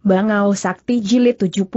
Bangau Sakti Jilid 75.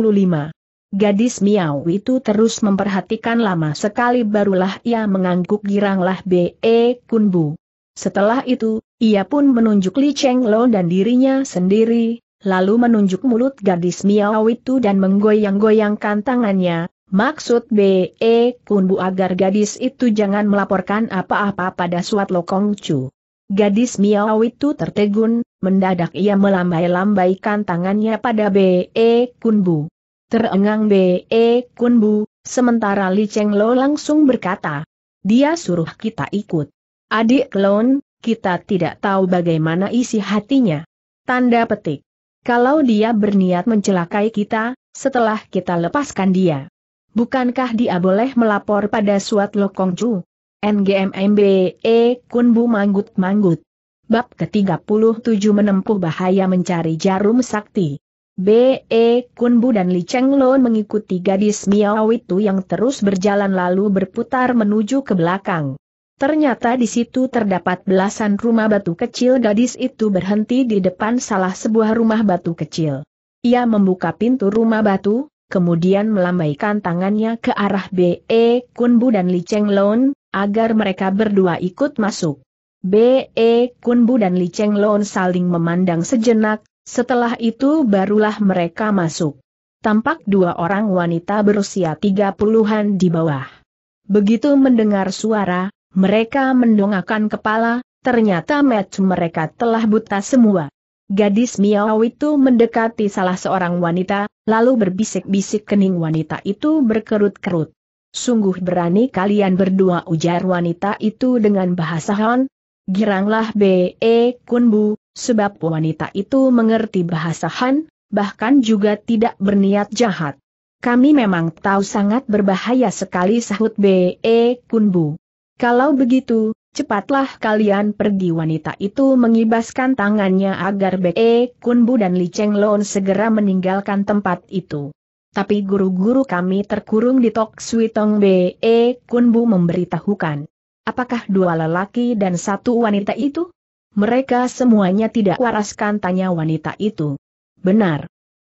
Gadis Miau itu terus memperhatikan lama sekali barulah ia mengangguk giranglah B.E. Kunbu. Setelah itu, ia pun menunjuk Li Cheng Lo dan dirinya sendiri, lalu menunjuk mulut gadis Miau itu dan menggoyang-goyangkan tangannya, maksud B.E. Kunbu agar gadis itu jangan melaporkan apa-apa pada Suat Lokong cu. Gadis Miau itu tertegun, Mendadak ia melambai-lambaikan tangannya pada B.E. Kunbu. Terengang B.E. Kunbu, sementara Li Cheng Lo langsung berkata. Dia suruh kita ikut. Adik klon, kita tidak tahu bagaimana isi hatinya. Tanda petik. Kalau dia berniat mencelakai kita, setelah kita lepaskan dia. Bukankah dia boleh melapor pada Suat Lokongcu? NGMMBE Kunbu manggut-manggut. Bab ke-37 menempuh bahaya mencari jarum sakti. B.E. Kunbu dan Li Chenglon mengikuti gadis Miao itu yang terus berjalan lalu berputar menuju ke belakang. Ternyata di situ terdapat belasan rumah batu kecil gadis itu berhenti di depan salah sebuah rumah batu kecil. Ia membuka pintu rumah batu, kemudian melambaikan tangannya ke arah B.E. Kunbu dan Li Chenglon, agar mereka berdua ikut masuk. B.E. Kunbu dan Li Cheng Lon saling memandang sejenak, setelah itu barulah mereka masuk. Tampak dua orang wanita berusia tiga puluhan di bawah. Begitu mendengar suara, mereka mendongakkan kepala, ternyata match mereka telah buta semua. Gadis Miao itu mendekati salah seorang wanita, lalu berbisik-bisik kening wanita itu berkerut-kerut. Sungguh berani kalian berdua ujar wanita itu dengan bahasa Han, giranglah B.E. Eh, kunbu, sebab wanita itu mengerti bahasa Han, bahkan juga tidak berniat jahat. Kami memang tahu sangat berbahaya sekali sahut B.E. Eh, kunbu. Kalau begitu, cepatlah kalian pergi wanita itu mengibaskan tangannya agar B.E. Eh, kunbu dan Li Cheng Lon segera meninggalkan tempat itu. Tapi guru-guru kami terkurung di Tok Sui Tong B.E. Kunbu memberitahukan. Apakah dua lelaki dan satu wanita itu? Mereka semuanya tidak waraskan tanya wanita itu. Benar.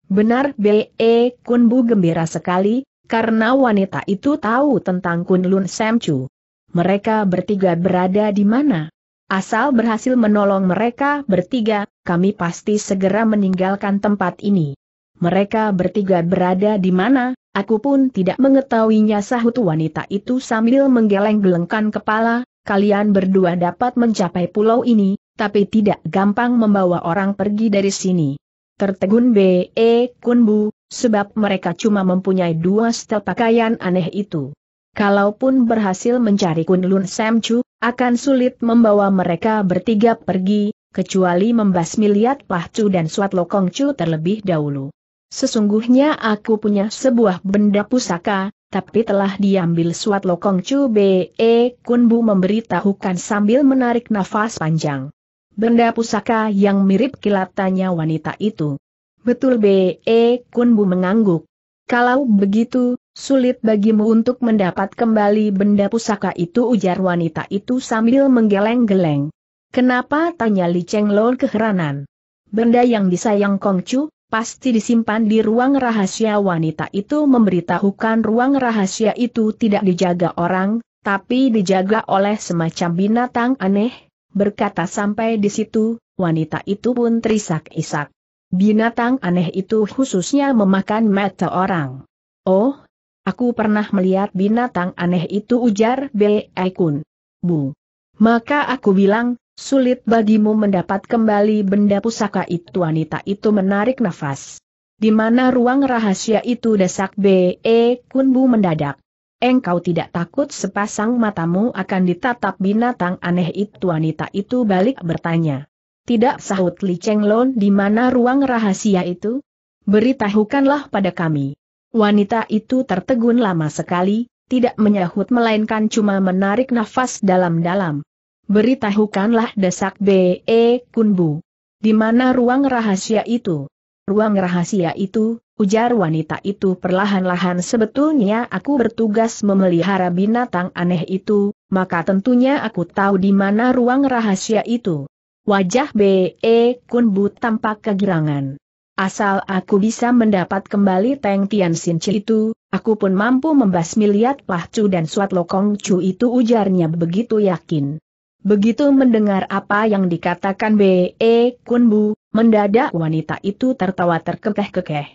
Benar B.E. E Kunbu gembira sekali, karena wanita itu tahu tentang Kunlun Samchu. Mereka bertiga berada di mana? Asal berhasil menolong mereka bertiga, kami pasti segera meninggalkan tempat ini. Mereka bertiga berada di mana? Aku pun tidak mengetahuinya sahut wanita itu sambil menggeleng-gelengkan kepala, kalian berdua dapat mencapai pulau ini, tapi tidak gampang membawa orang pergi dari sini. Tertegun B.E. E, Kunbu, sebab mereka cuma mempunyai dua setel pakaian aneh itu. Kalaupun berhasil mencari Kunlun Samchu, akan sulit membawa mereka bertiga pergi, kecuali membasmi liat Pahcu dan Suat Lokongcu terlebih dahulu. Sesungguhnya aku punya sebuah benda pusaka, tapi telah diambil suat lokong cu. Be e Kunbu memberitahukan sambil menarik nafas panjang. Benda pusaka yang mirip kilatannya wanita itu. Betul Be e Kunbu mengangguk. Kalau begitu, sulit bagimu untuk mendapat kembali benda pusaka itu ujar wanita itu sambil menggeleng-geleng. Kenapa tanya Li Cheng Lol keheranan. Benda yang disayang Kongcu, pasti disimpan di ruang rahasia wanita itu memberitahukan ruang rahasia itu tidak dijaga orang, tapi dijaga oleh semacam binatang aneh, berkata sampai di situ, wanita itu pun terisak-isak. Binatang aneh itu khususnya memakan mata orang. Oh, aku pernah melihat binatang aneh itu ujar B.I. Kun. Bu. Maka aku bilang, Sulit bagimu mendapat kembali benda pusaka itu wanita itu menarik nafas. Di mana ruang rahasia itu desak B.E. E, kunbu mendadak. Engkau tidak takut sepasang matamu akan ditatap binatang aneh itu wanita itu balik bertanya. Tidak sahut Li Chenglon di mana ruang rahasia itu? Beritahukanlah pada kami. Wanita itu tertegun lama sekali, tidak menyahut melainkan cuma menarik nafas dalam-dalam beritahukanlah desak B.E. Kunbu. Di mana ruang rahasia itu? Ruang rahasia itu, ujar wanita itu perlahan-lahan sebetulnya aku bertugas memelihara binatang aneh itu, maka tentunya aku tahu di mana ruang rahasia itu. Wajah B.E. Kunbu tampak kegirangan. Asal aku bisa mendapat kembali Teng Tian Sin Chi itu, aku pun mampu membasmi liat Pah Chu dan Suat Lokong Chu itu ujarnya begitu yakin. Begitu mendengar apa yang dikatakan B.E. E Kunbu, mendadak wanita itu tertawa terkekeh-kekeh.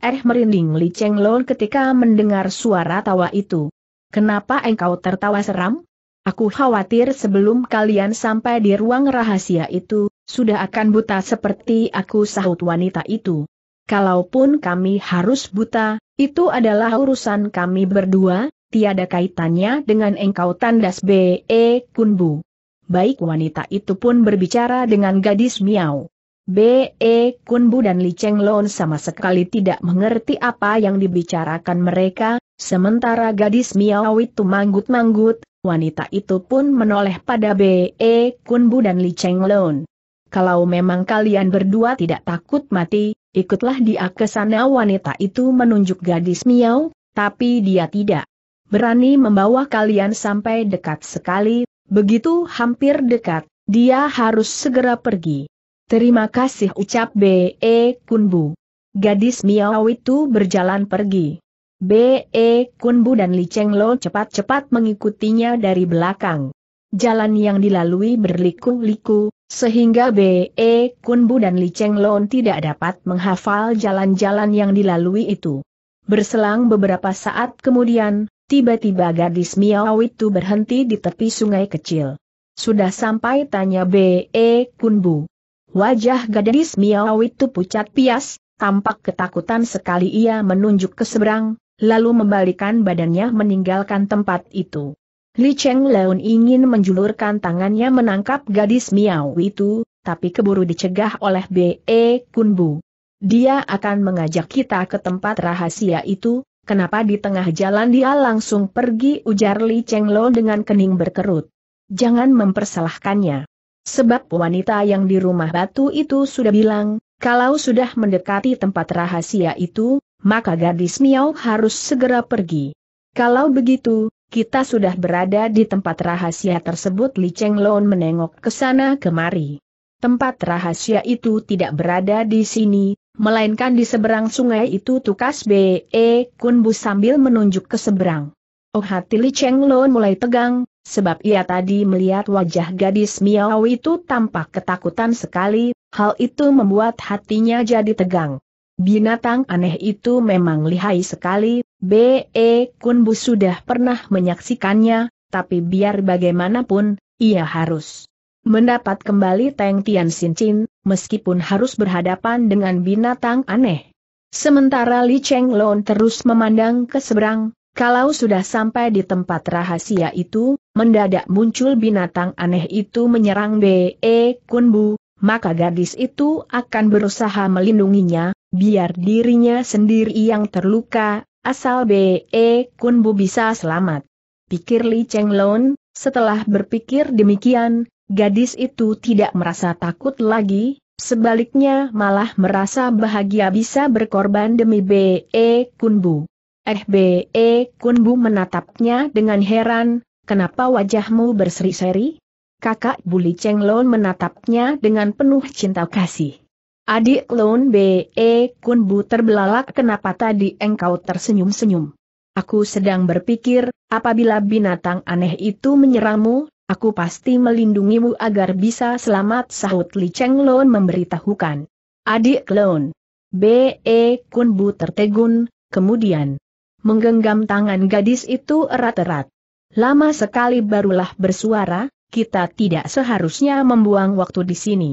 Eh merinding Li Cheng Lon ketika mendengar suara tawa itu. Kenapa engkau tertawa seram? Aku khawatir sebelum kalian sampai di ruang rahasia itu, sudah akan buta seperti aku sahut wanita itu. Kalaupun kami harus buta, itu adalah urusan kami berdua, tiada kaitannya dengan engkau tandas B.E. E Kunbu baik wanita itu pun berbicara dengan gadis Miao. B.E. Kunbu dan Li Cheng Lon sama sekali tidak mengerti apa yang dibicarakan mereka, sementara gadis Miao itu manggut-manggut, wanita itu pun menoleh pada B.E. Kunbu dan Li Cheng Lon. Kalau memang kalian berdua tidak takut mati, ikutlah dia ke sana wanita itu menunjuk gadis Miao, tapi dia tidak berani membawa kalian sampai dekat sekali, Begitu hampir dekat, dia harus segera pergi. Terima kasih ucap B.E. Kunbu. Gadis Miao itu berjalan pergi. B.E. Kunbu dan Li Cheng Lo cepat-cepat mengikutinya dari belakang. Jalan yang dilalui berliku-liku, sehingga B.E. Kunbu dan Li Cheng Lo tidak dapat menghafal jalan-jalan yang dilalui itu. Berselang beberapa saat kemudian, Tiba-tiba gadis Miao itu berhenti di tepi sungai kecil. Sudah sampai tanya B.E. Kunbu. Wajah gadis Miao itu pucat pias, tampak ketakutan sekali ia menunjuk ke seberang, lalu membalikan badannya meninggalkan tempat itu. Li Cheng Leun ingin menjulurkan tangannya menangkap gadis Miao itu, tapi keburu dicegah oleh B.E. Kunbu. Dia akan mengajak kita ke tempat rahasia itu, Kenapa di tengah jalan dia langsung pergi ujar Li Cheng Lo dengan kening berkerut. Jangan mempersalahkannya. Sebab wanita yang di rumah batu itu sudah bilang, kalau sudah mendekati tempat rahasia itu, maka gadis Miao harus segera pergi. Kalau begitu, kita sudah berada di tempat rahasia tersebut Li Cheng Lon menengok ke sana kemari. Tempat rahasia itu tidak berada di sini, melainkan di seberang sungai itu tukas B.E. Kun Bu sambil menunjuk ke seberang. Oh hati Li Cheng Lon mulai tegang, sebab ia tadi melihat wajah gadis Miao itu tampak ketakutan sekali, hal itu membuat hatinya jadi tegang. Binatang aneh itu memang lihai sekali, B.E. Kun Bu sudah pernah menyaksikannya, tapi biar bagaimanapun, ia harus mendapat kembali Teng Tian Sin Chin, meskipun harus berhadapan dengan binatang aneh. Sementara Li Cheng Lon terus memandang ke seberang, kalau sudah sampai di tempat rahasia itu, mendadak muncul binatang aneh itu menyerang B.E. Kun Bu, maka gadis itu akan berusaha melindunginya, biar dirinya sendiri yang terluka, asal B.E. Kun Bu bisa selamat. Pikir Li Cheng Lon, setelah berpikir demikian, gadis itu tidak merasa takut lagi, sebaliknya malah merasa bahagia bisa berkorban demi B.E. Kunbu. Eh B.E. Kunbu menatapnya dengan heran, kenapa wajahmu berseri-seri? Kakak Buli Cheng Lon menatapnya dengan penuh cinta kasih. Adik Lon B.E. Kunbu terbelalak kenapa tadi engkau tersenyum-senyum. Aku sedang berpikir, apabila binatang aneh itu menyerangmu, Aku pasti melindungimu agar bisa selamat sahut Li Cheng Lon memberitahukan. Adik Lon. B.E. Kun Bu tertegun, kemudian menggenggam tangan gadis itu erat-erat. Lama sekali barulah bersuara, kita tidak seharusnya membuang waktu di sini.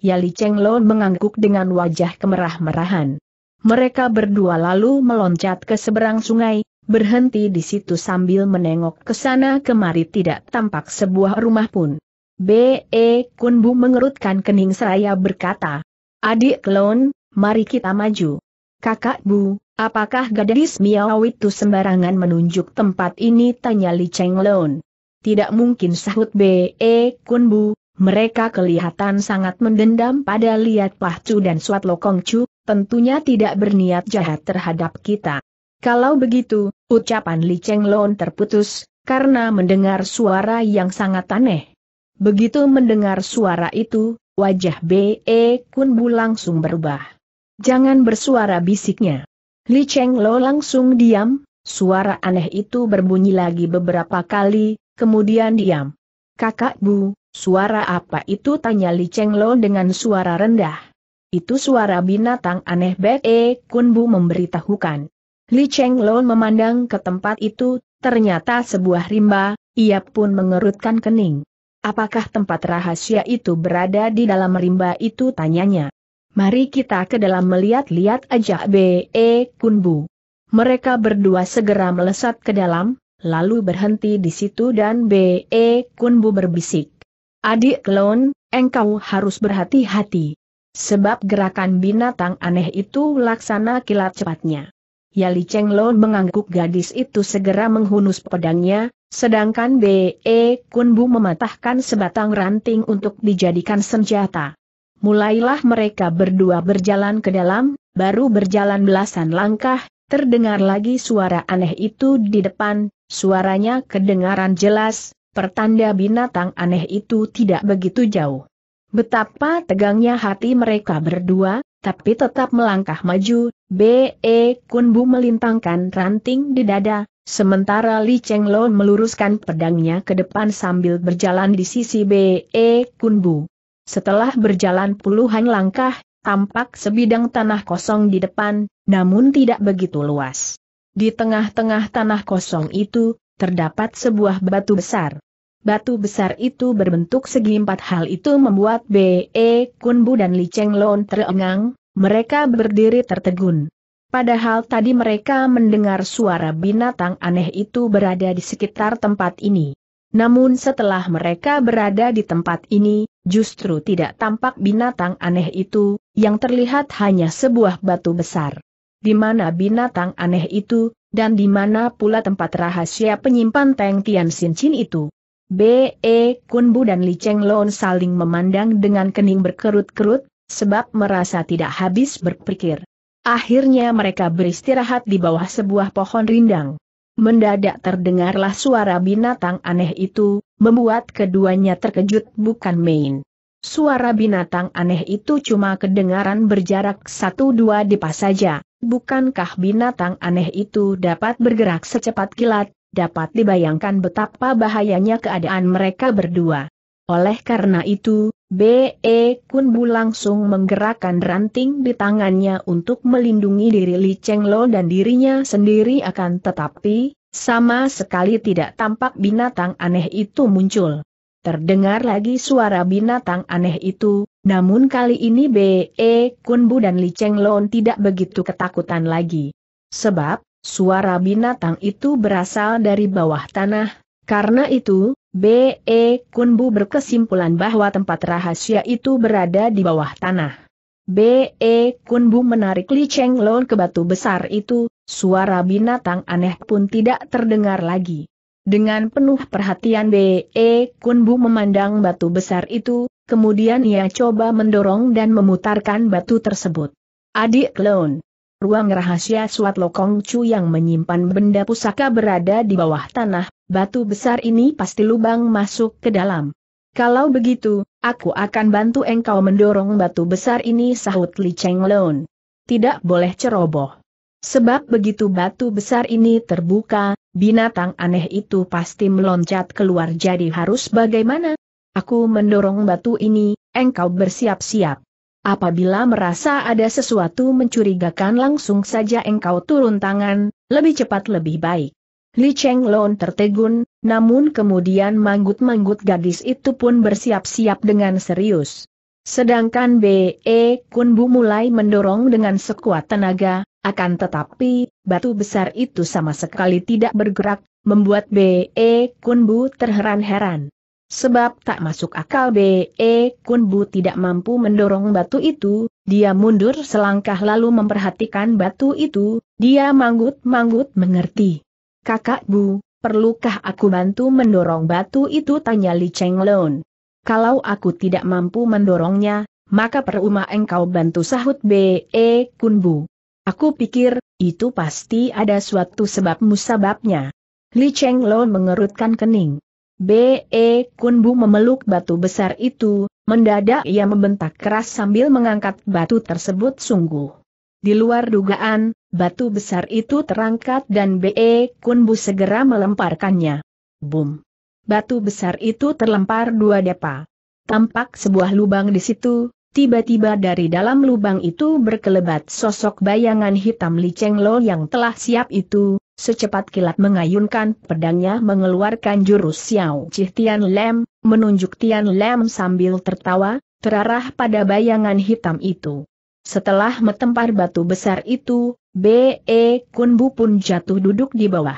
Ya Li Cheng Lon mengangguk dengan wajah kemerah-merahan. Mereka berdua lalu meloncat ke seberang sungai, berhenti di situ sambil menengok ke sana kemari tidak tampak sebuah rumah pun. B.E. Kunbu mengerutkan kening seraya berkata, Adik Klon, mari kita maju. Kakak Bu, apakah gadis Miao itu sembarangan menunjuk tempat ini? Tanya Li Cheng Lon. Tidak mungkin sahut B.E. Kunbu, mereka kelihatan sangat mendendam pada Liat Pahcu dan Suat lokong Chu, tentunya tidak berniat jahat terhadap kita. Kalau begitu, ucapan Li Cheng Lon terputus, karena mendengar suara yang sangat aneh. Begitu mendengar suara itu, wajah B.E. Kun Bu langsung berubah. Jangan bersuara bisiknya. Li Cheng Lo langsung diam, suara aneh itu berbunyi lagi beberapa kali, kemudian diam. Kakak Bu, suara apa itu tanya Li Cheng Lo dengan suara rendah. Itu suara binatang aneh B.E. Kun Bu memberitahukan. Li Cheng Lon memandang ke tempat itu, ternyata sebuah rimba, ia pun mengerutkan kening. Apakah tempat rahasia itu berada di dalam rimba itu tanyanya. Mari kita ke dalam melihat-lihat aja B.E. E Kunbu. Mereka berdua segera melesat ke dalam, lalu berhenti di situ dan B.E. E Kunbu berbisik. Adik Lon, engkau harus berhati-hati. Sebab gerakan binatang aneh itu laksana kilat cepatnya. Yali Cheng Lo mengangguk gadis itu segera menghunus pedangnya, sedangkan B.E. E Kun mematahkan sebatang ranting untuk dijadikan senjata. Mulailah mereka berdua berjalan ke dalam, baru berjalan belasan langkah, terdengar lagi suara aneh itu di depan, suaranya kedengaran jelas, pertanda binatang aneh itu tidak begitu jauh. Betapa tegangnya hati mereka berdua, tapi tetap melangkah maju, B.E. Kunbu melintangkan ranting di dada, sementara Li Cheng Lo meluruskan pedangnya ke depan sambil berjalan di sisi B.E. Kunbu. Setelah berjalan puluhan langkah, tampak sebidang tanah kosong di depan, namun tidak begitu luas. Di tengah-tengah tanah kosong itu, terdapat sebuah batu besar. Batu besar itu berbentuk segi empat hal itu membuat B.E. Kunbu dan Li Cheng terengang, mereka berdiri tertegun. Padahal tadi mereka mendengar suara binatang aneh itu berada di sekitar tempat ini. Namun setelah mereka berada di tempat ini, justru tidak tampak binatang aneh itu, yang terlihat hanya sebuah batu besar. Di mana binatang aneh itu, dan di mana pula tempat rahasia penyimpan Teng Tian Sin Chin itu. B.E. E, Kun Bu dan Li Cheng Lon saling memandang dengan kening berkerut-kerut, sebab merasa tidak habis berpikir. Akhirnya mereka beristirahat di bawah sebuah pohon rindang. Mendadak terdengarlah suara binatang aneh itu, membuat keduanya terkejut bukan main. Suara binatang aneh itu cuma kedengaran berjarak satu dua depas saja, bukankah binatang aneh itu dapat bergerak secepat kilat, dapat dibayangkan betapa bahayanya keadaan mereka berdua. Oleh karena itu, B.E. Kunbu langsung menggerakkan ranting di tangannya untuk melindungi diri Li Cheng Lo dan dirinya sendiri akan tetapi, sama sekali tidak tampak binatang aneh itu muncul. Terdengar lagi suara binatang aneh itu, namun kali ini B.E. Kunbu dan Li Cheng Lo tidak begitu ketakutan lagi. Sebab, suara binatang itu berasal dari bawah tanah, karena itu, B.E. Kunbu berkesimpulan bahwa tempat rahasia itu berada di bawah tanah. B.E. Kunbu menarik Li Cheng Long ke batu besar itu, suara binatang aneh pun tidak terdengar lagi. Dengan penuh perhatian B.E. Kunbu memandang batu besar itu, kemudian ia coba mendorong dan memutarkan batu tersebut. Adik Lon. Ruang rahasia Suat Lokong Chu yang menyimpan benda pusaka berada di bawah tanah, batu besar ini pasti lubang masuk ke dalam. Kalau begitu, aku akan bantu engkau mendorong batu besar ini sahut Li Cheng Lon. Tidak boleh ceroboh. Sebab begitu batu besar ini terbuka, binatang aneh itu pasti meloncat keluar jadi harus bagaimana? Aku mendorong batu ini, engkau bersiap-siap. Apabila merasa ada sesuatu mencurigakan langsung saja engkau turun tangan, lebih cepat lebih baik. Li Cheng Lon tertegun, namun kemudian manggut-manggut gadis itu pun bersiap-siap dengan serius. Sedangkan B.E. Kun Bu mulai mendorong dengan sekuat tenaga, akan tetapi, batu besar itu sama sekali tidak bergerak, membuat B.E. Kun Bu terheran-heran. Sebab tak masuk akal B.E. Kun Bu tidak mampu mendorong batu itu, dia mundur selangkah lalu memperhatikan batu itu, dia manggut-manggut mengerti. Kakak Bu, perlukah aku bantu mendorong batu itu tanya Li Cheng Lon. Kalau aku tidak mampu mendorongnya, maka peruma engkau bantu sahut B.E. E Kun Bu. Aku pikir, itu pasti ada suatu sebab musababnya. Li Cheng Lon mengerutkan kening. B.E. E Kun Bu memeluk batu besar itu, mendadak ia membentak keras sambil mengangkat batu tersebut sungguh. Di luar dugaan, batu besar itu terangkat dan B.E. Kunbu segera melemparkannya. Boom! Batu besar itu terlempar dua depa. Tampak sebuah lubang di situ, tiba-tiba dari dalam lubang itu berkelebat sosok bayangan hitam Li Cheng Lo yang telah siap itu, secepat kilat mengayunkan pedangnya mengeluarkan jurus Xiao Cih Tian Lem, menunjuk Tian Lem sambil tertawa, terarah pada bayangan hitam itu. Setelah metempar batu besar itu, B.E. Kunbu pun jatuh duduk di bawah.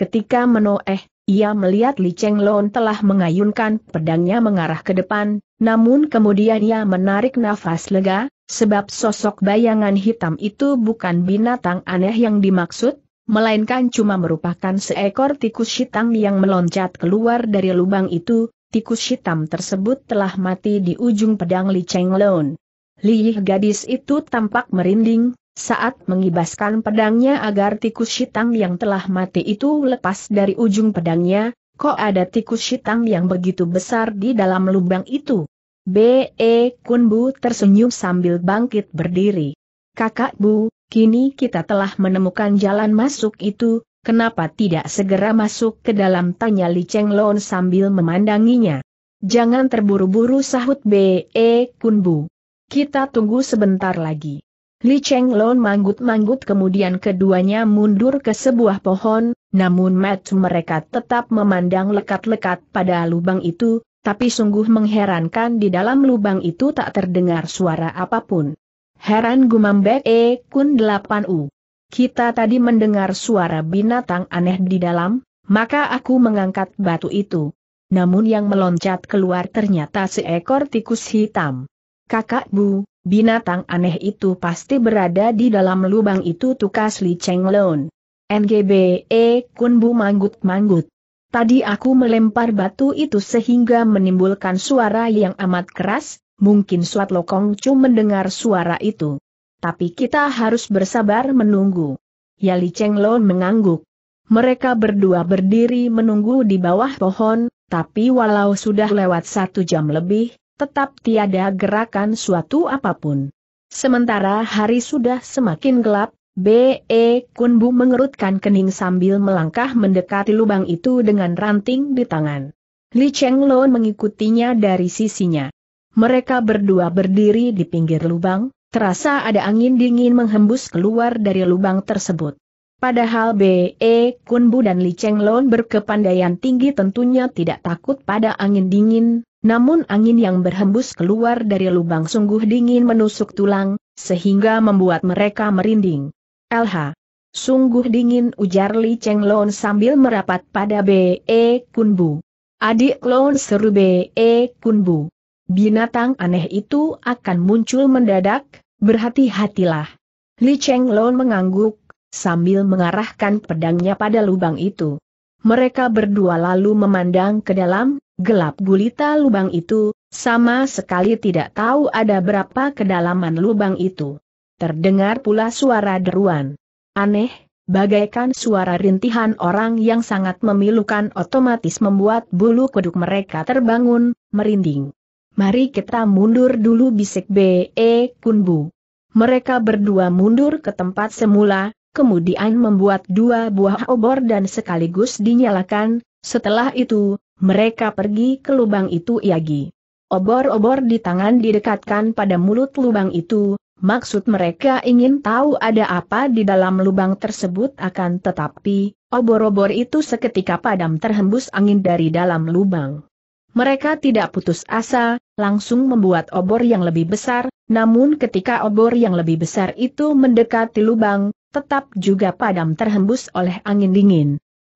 Ketika menoeh, ia melihat Li Cheng Lon telah mengayunkan pedangnya mengarah ke depan, namun kemudian ia menarik nafas lega, sebab sosok bayangan hitam itu bukan binatang aneh yang dimaksud, melainkan cuma merupakan seekor tikus hitam yang meloncat keluar dari lubang itu, tikus hitam tersebut telah mati di ujung pedang Li Cheng Lon. Lih gadis itu tampak merinding, saat mengibaskan pedangnya agar tikus hitam yang telah mati itu lepas dari ujung pedangnya, kok ada tikus hitam yang begitu besar di dalam lubang itu? B.E. Kunbu tersenyum sambil bangkit berdiri. Kakak Bu, kini kita telah menemukan jalan masuk itu, kenapa tidak segera masuk ke dalam tanya Li Cheng Lon sambil memandanginya. Jangan terburu-buru sahut B.E. Kunbu. Kita tunggu sebentar lagi. Li Cheng Lon manggut-manggut kemudian keduanya mundur ke sebuah pohon, namun Matt mereka tetap memandang lekat-lekat pada lubang itu, tapi sungguh mengherankan di dalam lubang itu tak terdengar suara apapun. Heran gumam E Kun 8U. Kita tadi mendengar suara binatang aneh di dalam, maka aku mengangkat batu itu. Namun yang meloncat keluar ternyata seekor tikus hitam. Kakak Bu, binatang aneh itu pasti berada di dalam lubang itu tukas Li Cheng Lon. NGBE Kun Bu manggut-manggut. Tadi aku melempar batu itu sehingga menimbulkan suara yang amat keras, mungkin Suat Lokong Chu mendengar suara itu. Tapi kita harus bersabar menunggu. Ya Li Cheng Lon mengangguk. Mereka berdua berdiri menunggu di bawah pohon, tapi walau sudah lewat satu jam lebih, tetap tiada gerakan suatu apapun. Sementara hari sudah semakin gelap, B.E. Kunbu mengerutkan kening sambil melangkah mendekati lubang itu dengan ranting di tangan. Li Cheng mengikutinya dari sisinya. Mereka berdua berdiri di pinggir lubang, terasa ada angin dingin menghembus keluar dari lubang tersebut. Padahal B.E. E, Kunbu dan Li Cheng Lon berkepandaian tinggi tentunya tidak takut pada angin dingin, namun angin yang berhembus keluar dari lubang sungguh dingin menusuk tulang, sehingga membuat mereka merinding. LH. Sungguh dingin ujar Li Cheng Lon sambil merapat pada B.E. E, Kunbu. Adik Lon seru B.E. E, Kunbu. Binatang aneh itu akan muncul mendadak, berhati-hatilah. Li Cheng Lon mengangguk, sambil mengarahkan pedangnya pada lubang itu. Mereka berdua lalu memandang ke dalam, gelap gulita lubang itu, sama sekali tidak tahu ada berapa kedalaman lubang itu. Terdengar pula suara deruan. Aneh, bagaikan suara rintihan orang yang sangat memilukan otomatis membuat bulu kuduk mereka terbangun, merinding. Mari kita mundur dulu bisik B.E. Kunbu. Mereka berdua mundur ke tempat semula, kemudian membuat dua buah obor dan sekaligus dinyalakan, setelah itu, mereka pergi ke lubang itu lagi. Obor-obor di tangan didekatkan pada mulut lubang itu, maksud mereka ingin tahu ada apa di dalam lubang tersebut akan tetapi, obor-obor itu seketika padam terhembus angin dari dalam lubang. Mereka tidak putus asa, langsung membuat obor yang lebih besar, namun ketika obor yang lebih besar itu mendekati lubang, tetap juga padam terhembus oleh angin dingin.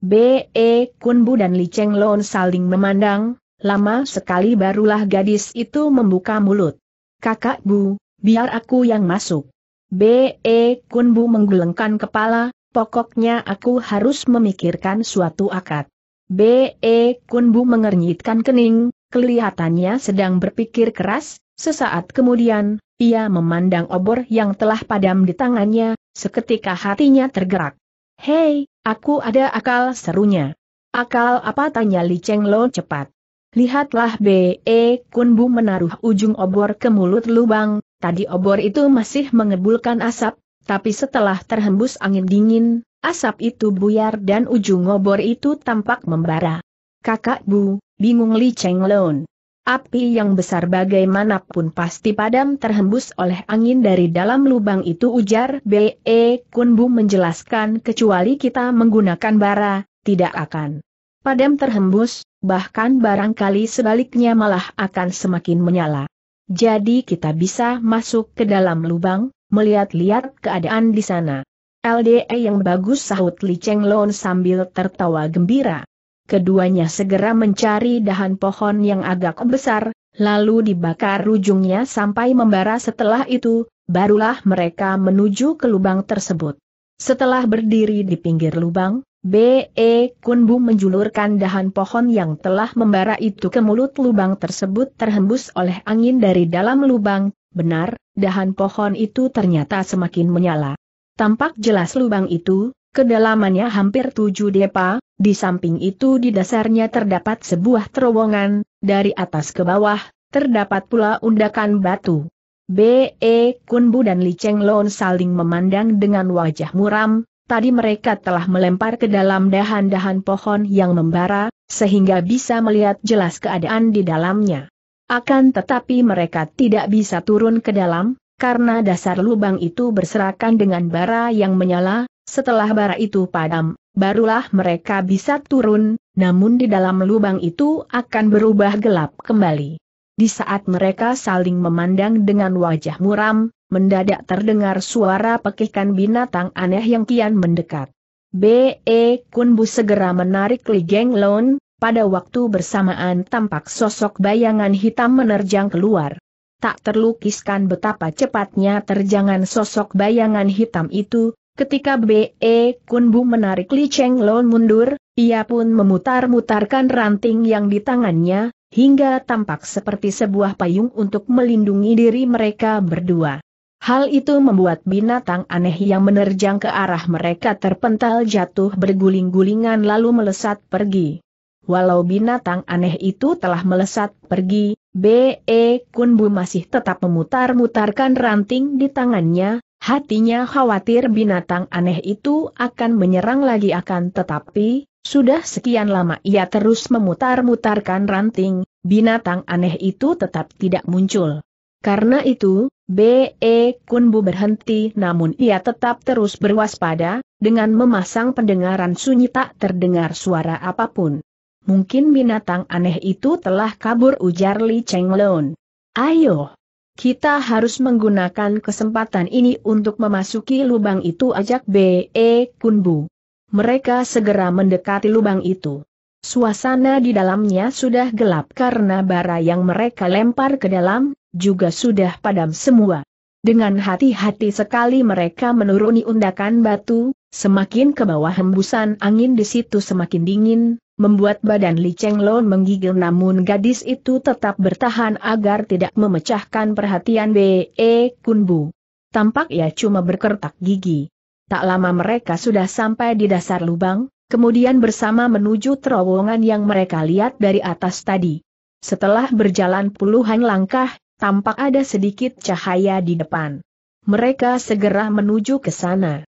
B.E. Kunbu dan Li Cheng Lon saling memandang, lama sekali barulah gadis itu membuka mulut. Kakak Bu, biar aku yang masuk. B.E. Kunbu menggelengkan kepala, pokoknya aku harus memikirkan suatu akad. B.E. Kunbu mengernyitkan kening, kelihatannya sedang berpikir keras, sesaat kemudian, ia memandang obor yang telah padam di tangannya, seketika hatinya tergerak. Hei, aku ada akal serunya. Akal apa tanya Li Cheng Lo cepat. Lihatlah B.E. Kun Bu menaruh ujung obor ke mulut lubang, tadi obor itu masih mengebulkan asap, tapi setelah terhembus angin dingin, asap itu buyar dan ujung obor itu tampak membara. Kakak Bu, bingung Li Cheng Lon. Api yang besar bagaimanapun pasti padam terhembus oleh angin dari dalam lubang itu ujar B.E. E Kunbu menjelaskan kecuali kita menggunakan bara, tidak akan padam terhembus, bahkan barangkali sebaliknya malah akan semakin menyala. Jadi kita bisa masuk ke dalam lubang, melihat-lihat keadaan di sana. LDE yang bagus sahut Li Cheng Lon sambil tertawa gembira keduanya segera mencari dahan pohon yang agak besar, lalu dibakar ujungnya sampai membara setelah itu, barulah mereka menuju ke lubang tersebut. Setelah berdiri di pinggir lubang, B.E. Kunbu menjulurkan dahan pohon yang telah membara itu ke mulut lubang tersebut terhembus oleh angin dari dalam lubang, benar, dahan pohon itu ternyata semakin menyala. Tampak jelas lubang itu, Kedalamannya hampir tujuh depa, di samping itu di dasarnya terdapat sebuah terowongan, dari atas ke bawah, terdapat pula undakan batu. B.E. Kunbu dan Li Cheng Lon saling memandang dengan wajah muram, tadi mereka telah melempar ke dalam dahan-dahan pohon yang membara, sehingga bisa melihat jelas keadaan di dalamnya. Akan tetapi mereka tidak bisa turun ke dalam, karena dasar lubang itu berserakan dengan bara yang menyala, setelah bara itu padam, barulah mereka bisa turun, namun di dalam lubang itu akan berubah gelap kembali. Di saat mereka saling memandang dengan wajah muram, mendadak terdengar suara pekikan binatang aneh yang kian mendekat. B.E. Kunbu segera menarik Li Genglon, pada waktu bersamaan tampak sosok bayangan hitam menerjang keluar tak terlukiskan betapa cepatnya terjangan sosok bayangan hitam itu, ketika B.E. Kunbu menarik Li Cheng Lon mundur, ia pun memutar-mutarkan ranting yang di tangannya, hingga tampak seperti sebuah payung untuk melindungi diri mereka berdua. Hal itu membuat binatang aneh yang menerjang ke arah mereka terpental jatuh berguling-gulingan lalu melesat pergi. Walau binatang aneh itu telah melesat pergi, B.E. Kunbu masih tetap memutar-mutarkan ranting di tangannya, hatinya khawatir binatang aneh itu akan menyerang lagi akan tetapi, sudah sekian lama ia terus memutar-mutarkan ranting, binatang aneh itu tetap tidak muncul. Karena itu, B.E. Kunbu berhenti namun ia tetap terus berwaspada, dengan memasang pendengaran sunyi tak terdengar suara apapun mungkin binatang aneh itu telah kabur ujar Li Chenglong. Ayo! Kita harus menggunakan kesempatan ini untuk memasuki lubang itu ajak B.E. Kunbu. Mereka segera mendekati lubang itu. Suasana di dalamnya sudah gelap karena bara yang mereka lempar ke dalam, juga sudah padam semua. Dengan hati-hati sekali mereka menuruni undakan batu, semakin ke bawah hembusan angin di situ semakin dingin, membuat badan Li Cheng Lon menggigil namun gadis itu tetap bertahan agar tidak memecahkan perhatian B.E. Kunbu. Tampak ia cuma berkertak gigi. Tak lama mereka sudah sampai di dasar lubang, kemudian bersama menuju terowongan yang mereka lihat dari atas tadi. Setelah berjalan puluhan langkah, tampak ada sedikit cahaya di depan. Mereka segera menuju ke sana.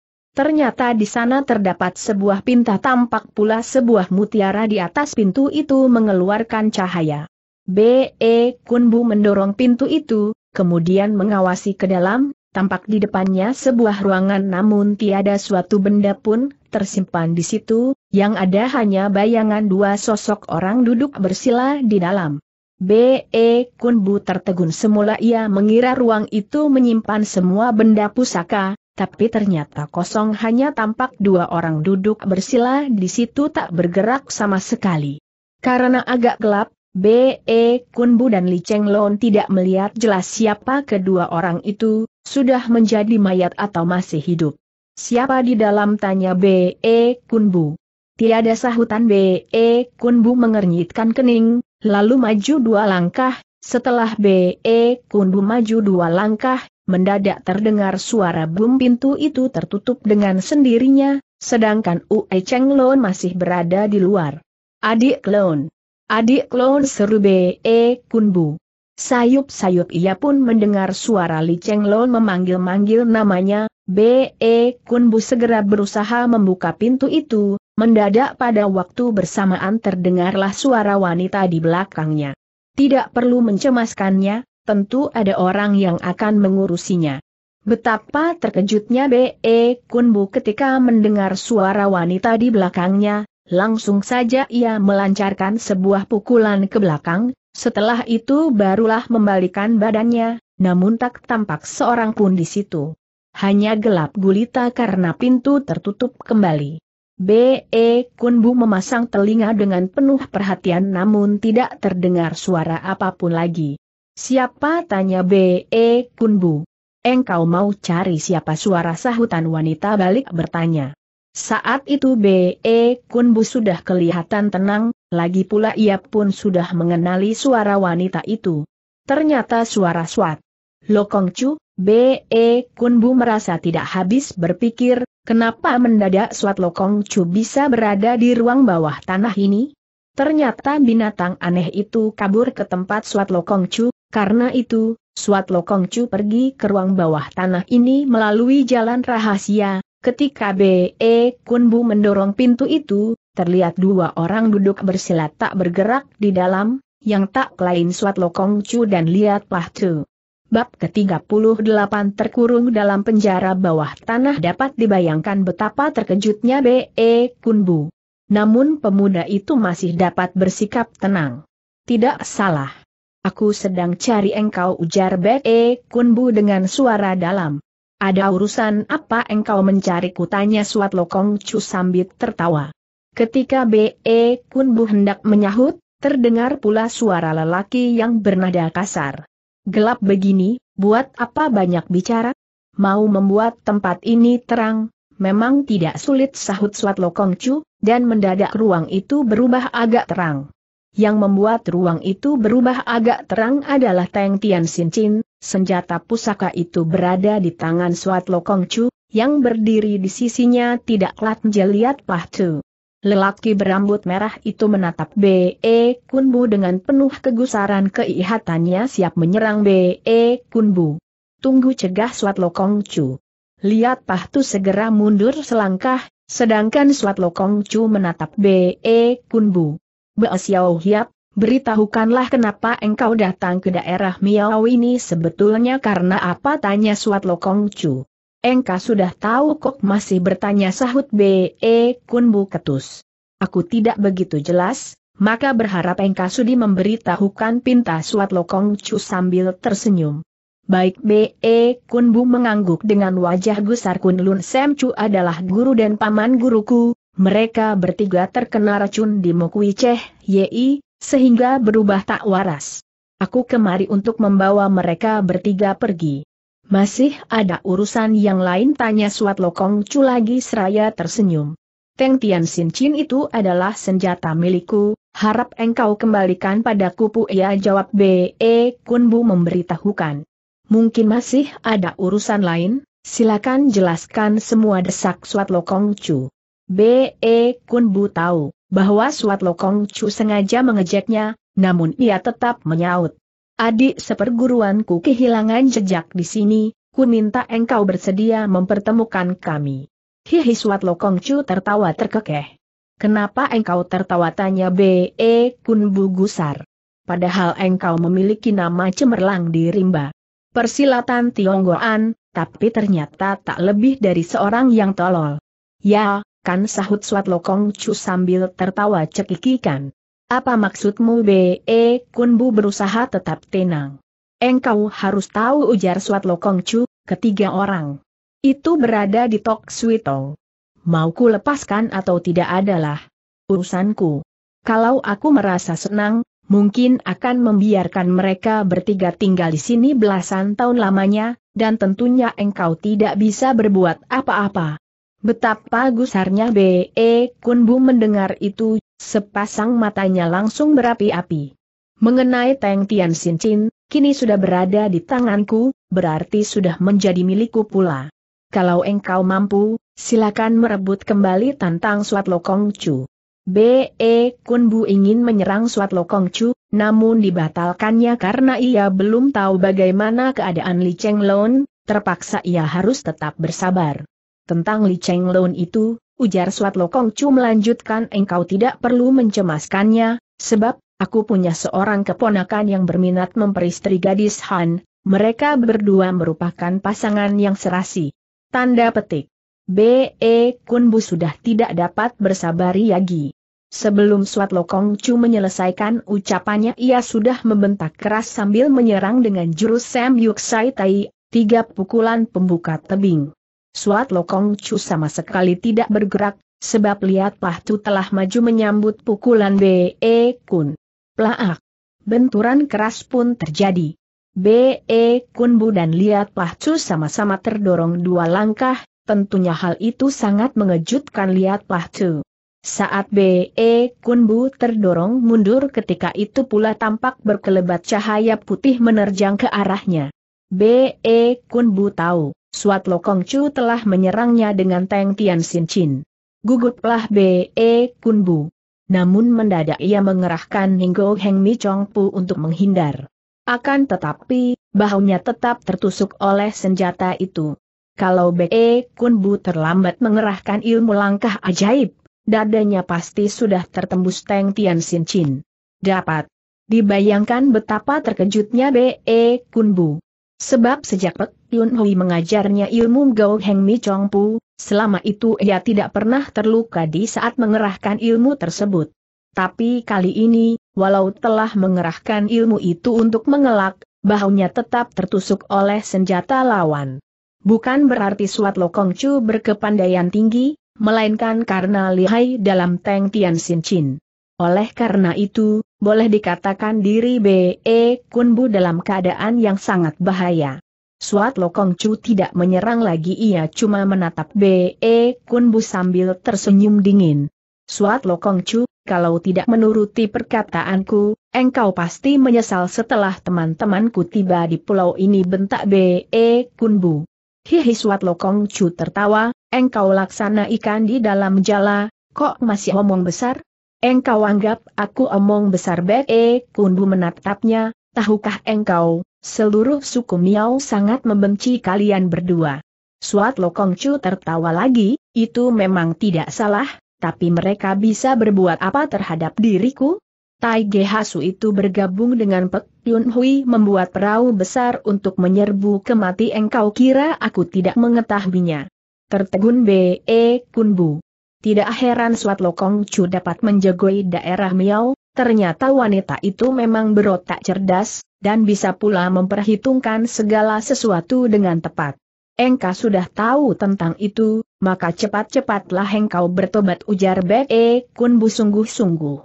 Ternyata di sana terdapat sebuah pintu. tampak pula sebuah mutiara di atas pintu itu mengeluarkan cahaya. B.E. Kunbu mendorong pintu itu, kemudian mengawasi ke dalam, tampak di depannya sebuah ruangan namun tiada suatu benda pun tersimpan di situ, yang ada hanya bayangan dua sosok orang duduk bersila di dalam. B.E. Kunbu tertegun semula ia mengira ruang itu menyimpan semua benda pusaka, tapi ternyata kosong hanya tampak dua orang duduk bersila di situ tak bergerak sama sekali. Karena agak gelap, B.E. Kunbu dan Li Cheng Lon tidak melihat jelas siapa kedua orang itu, sudah menjadi mayat atau masih hidup. Siapa di dalam tanya B.E. Kunbu? Tiada sahutan B.E. Kunbu mengernyitkan kening, lalu maju dua langkah, setelah B.E. Kunbu maju dua langkah, mendadak terdengar suara bum pintu itu tertutup dengan sendirinya, sedangkan Ue Cheng Lon masih berada di luar. Adik klon. Adik klon seru Be e, Kunbu. Sayup-sayup ia pun mendengar suara Li Cheng Lon memanggil-manggil namanya, Be e, Kunbu segera berusaha membuka pintu itu, mendadak pada waktu bersamaan terdengarlah suara wanita di belakangnya. Tidak perlu mencemaskannya, tentu ada orang yang akan mengurusinya. Betapa terkejutnya B.E. Kunbu ketika mendengar suara wanita di belakangnya, langsung saja ia melancarkan sebuah pukulan ke belakang, setelah itu barulah membalikan badannya, namun tak tampak seorang pun di situ. Hanya gelap gulita karena pintu tertutup kembali. B.E. Kunbu memasang telinga dengan penuh perhatian namun tidak terdengar suara apapun lagi. Siapa tanya B.E. Kunbu? Engkau mau cari siapa suara sahutan wanita balik bertanya. Saat itu B.E. Kunbu sudah kelihatan tenang, lagi pula ia pun sudah mengenali suara wanita itu. Ternyata suara Swat. Lokongcu. B.E. Kunbu merasa tidak habis berpikir, kenapa mendadak Swat Lokongcu bisa berada di ruang bawah tanah ini? Ternyata binatang aneh itu kabur ke tempat Swat Lokongcu. Karena itu, Suat Lokong Chu pergi ke ruang bawah tanah ini melalui jalan rahasia, ketika B.E. Kunbu mendorong pintu itu, terlihat dua orang duduk bersilat tak bergerak di dalam, yang tak lain Suat Lokong Chu dan Liat tuh. Bab ke-38 terkurung dalam penjara bawah tanah dapat dibayangkan betapa terkejutnya B.E. Kunbu. Namun pemuda itu masih dapat bersikap tenang. Tidak salah. Aku sedang cari engkau ujar Be e Kunbu dengan suara dalam. Ada urusan apa engkau mencariku tanya Suat Lokong cu sambit tertawa. Ketika B.E. E Kunbu hendak menyahut, terdengar pula suara lelaki yang bernada kasar. Gelap begini, buat apa banyak bicara? Mau membuat tempat ini terang, memang tidak sulit sahut Suat Lokong cu, dan mendadak ruang itu berubah agak terang. Yang membuat ruang itu berubah agak terang adalah Teng Tian Sin Chin, senjata pusaka itu berada di tangan Suat Lokong Chu, yang berdiri di sisinya tidak tidaklah Pah tu. Lelaki berambut merah itu menatap B.E. E Kunbu dengan penuh kegusaran keihatannya siap menyerang B.E. E Kunbu. Tunggu cegah Suat Lokong Chu. Lihat tu segera mundur selangkah, sedangkan Suat Lokong Chu menatap B.E. E Kunbu. Xiao Hiap, beritahukanlah kenapa engkau datang ke daerah Miao ini sebetulnya karena apa tanya Suat Lokong Chu. Engkau sudah tahu kok masih bertanya sahut B.E. E Kunbu ketus. Aku tidak begitu jelas, maka berharap engkau sudi memberitahukan pinta Suat Lokong Chu sambil tersenyum. Baik B.E. E Kunbu mengangguk dengan wajah gusar Kun Lun Sam Chu adalah guru dan paman guruku, mereka bertiga terkena racun di Mokui Yi, sehingga berubah tak waras. Aku kemari untuk membawa mereka bertiga pergi. Masih ada urusan yang lain tanya Suat Lokong Chu lagi seraya tersenyum. Teng Tian Sin Chin itu adalah senjata milikku, harap engkau kembalikan pada kupu Ia jawab B.E. E Kun Bu memberitahukan. Mungkin masih ada urusan lain, silakan jelaskan semua desak Suat Lokong Chu. B.E. Kun Bu tahu bahwa Suat Lokong Chu sengaja mengejeknya, namun ia tetap menyaut. Adik seperguruanku kehilangan jejak di sini, ku minta engkau bersedia mempertemukan kami. Hihi Suat Lokong Chu tertawa terkekeh. Kenapa engkau tertawa tanya B.E. Kun Bu Gusar? Padahal engkau memiliki nama cemerlang di rimba. Persilatan Tionggoan, tapi ternyata tak lebih dari seorang yang tolol. Ya, kan sahut Suat Lokong cu sambil tertawa cekikikan. Apa maksudmu Be eh, Kunbu berusaha tetap tenang. Engkau harus tahu ujar Suat Lokong cu. ketiga orang. Itu berada di Tok Suito. Mau ku lepaskan atau tidak adalah urusanku. Kalau aku merasa senang, mungkin akan membiarkan mereka bertiga tinggal di sini belasan tahun lamanya, dan tentunya engkau tidak bisa berbuat apa-apa. Betapa gusarnya B.E. E Kunbu mendengar itu, sepasang matanya langsung berapi-api. Mengenai Teng Tian Sin Chin, kini sudah berada di tanganku, berarti sudah menjadi milikku pula. Kalau engkau mampu, silakan merebut kembali tantang Suat Lokong Chu. B.E. E Kunbu ingin menyerang Suat Lokong Chu, namun dibatalkannya karena ia belum tahu bagaimana keadaan Li Cheng Lon, terpaksa ia harus tetap bersabar. Tentang Li Cheng itu, ujar Suat Lokong Chu melanjutkan engkau tidak perlu mencemaskannya, sebab, aku punya seorang keponakan yang berminat memperistri gadis Han, mereka berdua merupakan pasangan yang serasi. Tanda petik. B.E. Kunbu sudah tidak dapat bersabar lagi. Sebelum Suat Lokong Chu menyelesaikan ucapannya ia sudah membentak keras sambil menyerang dengan jurus Sam Yuk Sai Tai, tiga pukulan pembuka tebing. Suat Lokong Chu sama sekali tidak bergerak, sebab lihat Pahtu telah maju menyambut pukulan B.E. Kun. Plaak. Benturan keras pun terjadi. B.E. kun bu dan Liat Pahcu sama-sama terdorong dua langkah, tentunya hal itu sangat mengejutkan Liat tu. Saat B.E. kun bu terdorong mundur ketika itu pula tampak berkelebat cahaya putih menerjang ke arahnya. B.E. kun bu tahu, Suat Lokong Chu telah menyerangnya dengan Teng Tian Sin Chin. Guguplah B.E. Kun Bu. Namun mendadak ia mengerahkan Ninggo Heng Mi Chong Pu untuk menghindar. Akan tetapi, bahunya tetap tertusuk oleh senjata itu. Kalau B.E. Kun Bu terlambat mengerahkan ilmu langkah ajaib, dadanya pasti sudah tertembus Teng Tian Sin Chin. Dapat dibayangkan betapa terkejutnya B.E. Kun Bu. Sebab sejak pek Yun Hui mengajarnya ilmu Gao Heng Mi Chong Pu, selama itu ia tidak pernah terluka di saat mengerahkan ilmu tersebut. Tapi kali ini, walau telah mengerahkan ilmu itu untuk mengelak, bahunya tetap tertusuk oleh senjata lawan. Bukan berarti Suat Lokong Chu berkepandaian tinggi, melainkan karena lihai dalam Teng Tian Sin Chin. Oleh karena itu, boleh dikatakan diri B.E. Kunbu dalam keadaan yang sangat bahaya. Suat Lokong Chu tidak menyerang lagi ia cuma menatap B.E. Kun Bu sambil tersenyum dingin. Suat Lokong Chu, kalau tidak menuruti perkataanku, engkau pasti menyesal setelah teman-temanku tiba di pulau ini bentak B.E. Kun Bu. Hihi Suat Lokong Chu tertawa, engkau laksana ikan di dalam jala, kok masih omong besar? Engkau anggap aku omong besar B.E. Kun Bu menatapnya, tahukah engkau, seluruh suku Miao sangat membenci kalian berdua. Suat Lokong Chu tertawa lagi, itu memang tidak salah, tapi mereka bisa berbuat apa terhadap diriku? Tai Gehasu itu bergabung dengan Pek Yun Hui membuat perahu besar untuk menyerbu kematian engkau kira aku tidak mengetahuinya. Tertegun B.E. Kunbu. Tidak heran Suat Lokong Chu dapat menjagoi daerah Miao, Ternyata wanita itu memang berotak cerdas, dan bisa pula memperhitungkan segala sesuatu dengan tepat. Engkau sudah tahu tentang itu, maka cepat-cepatlah engkau bertobat ujar Be Kun Bu sungguh-sungguh.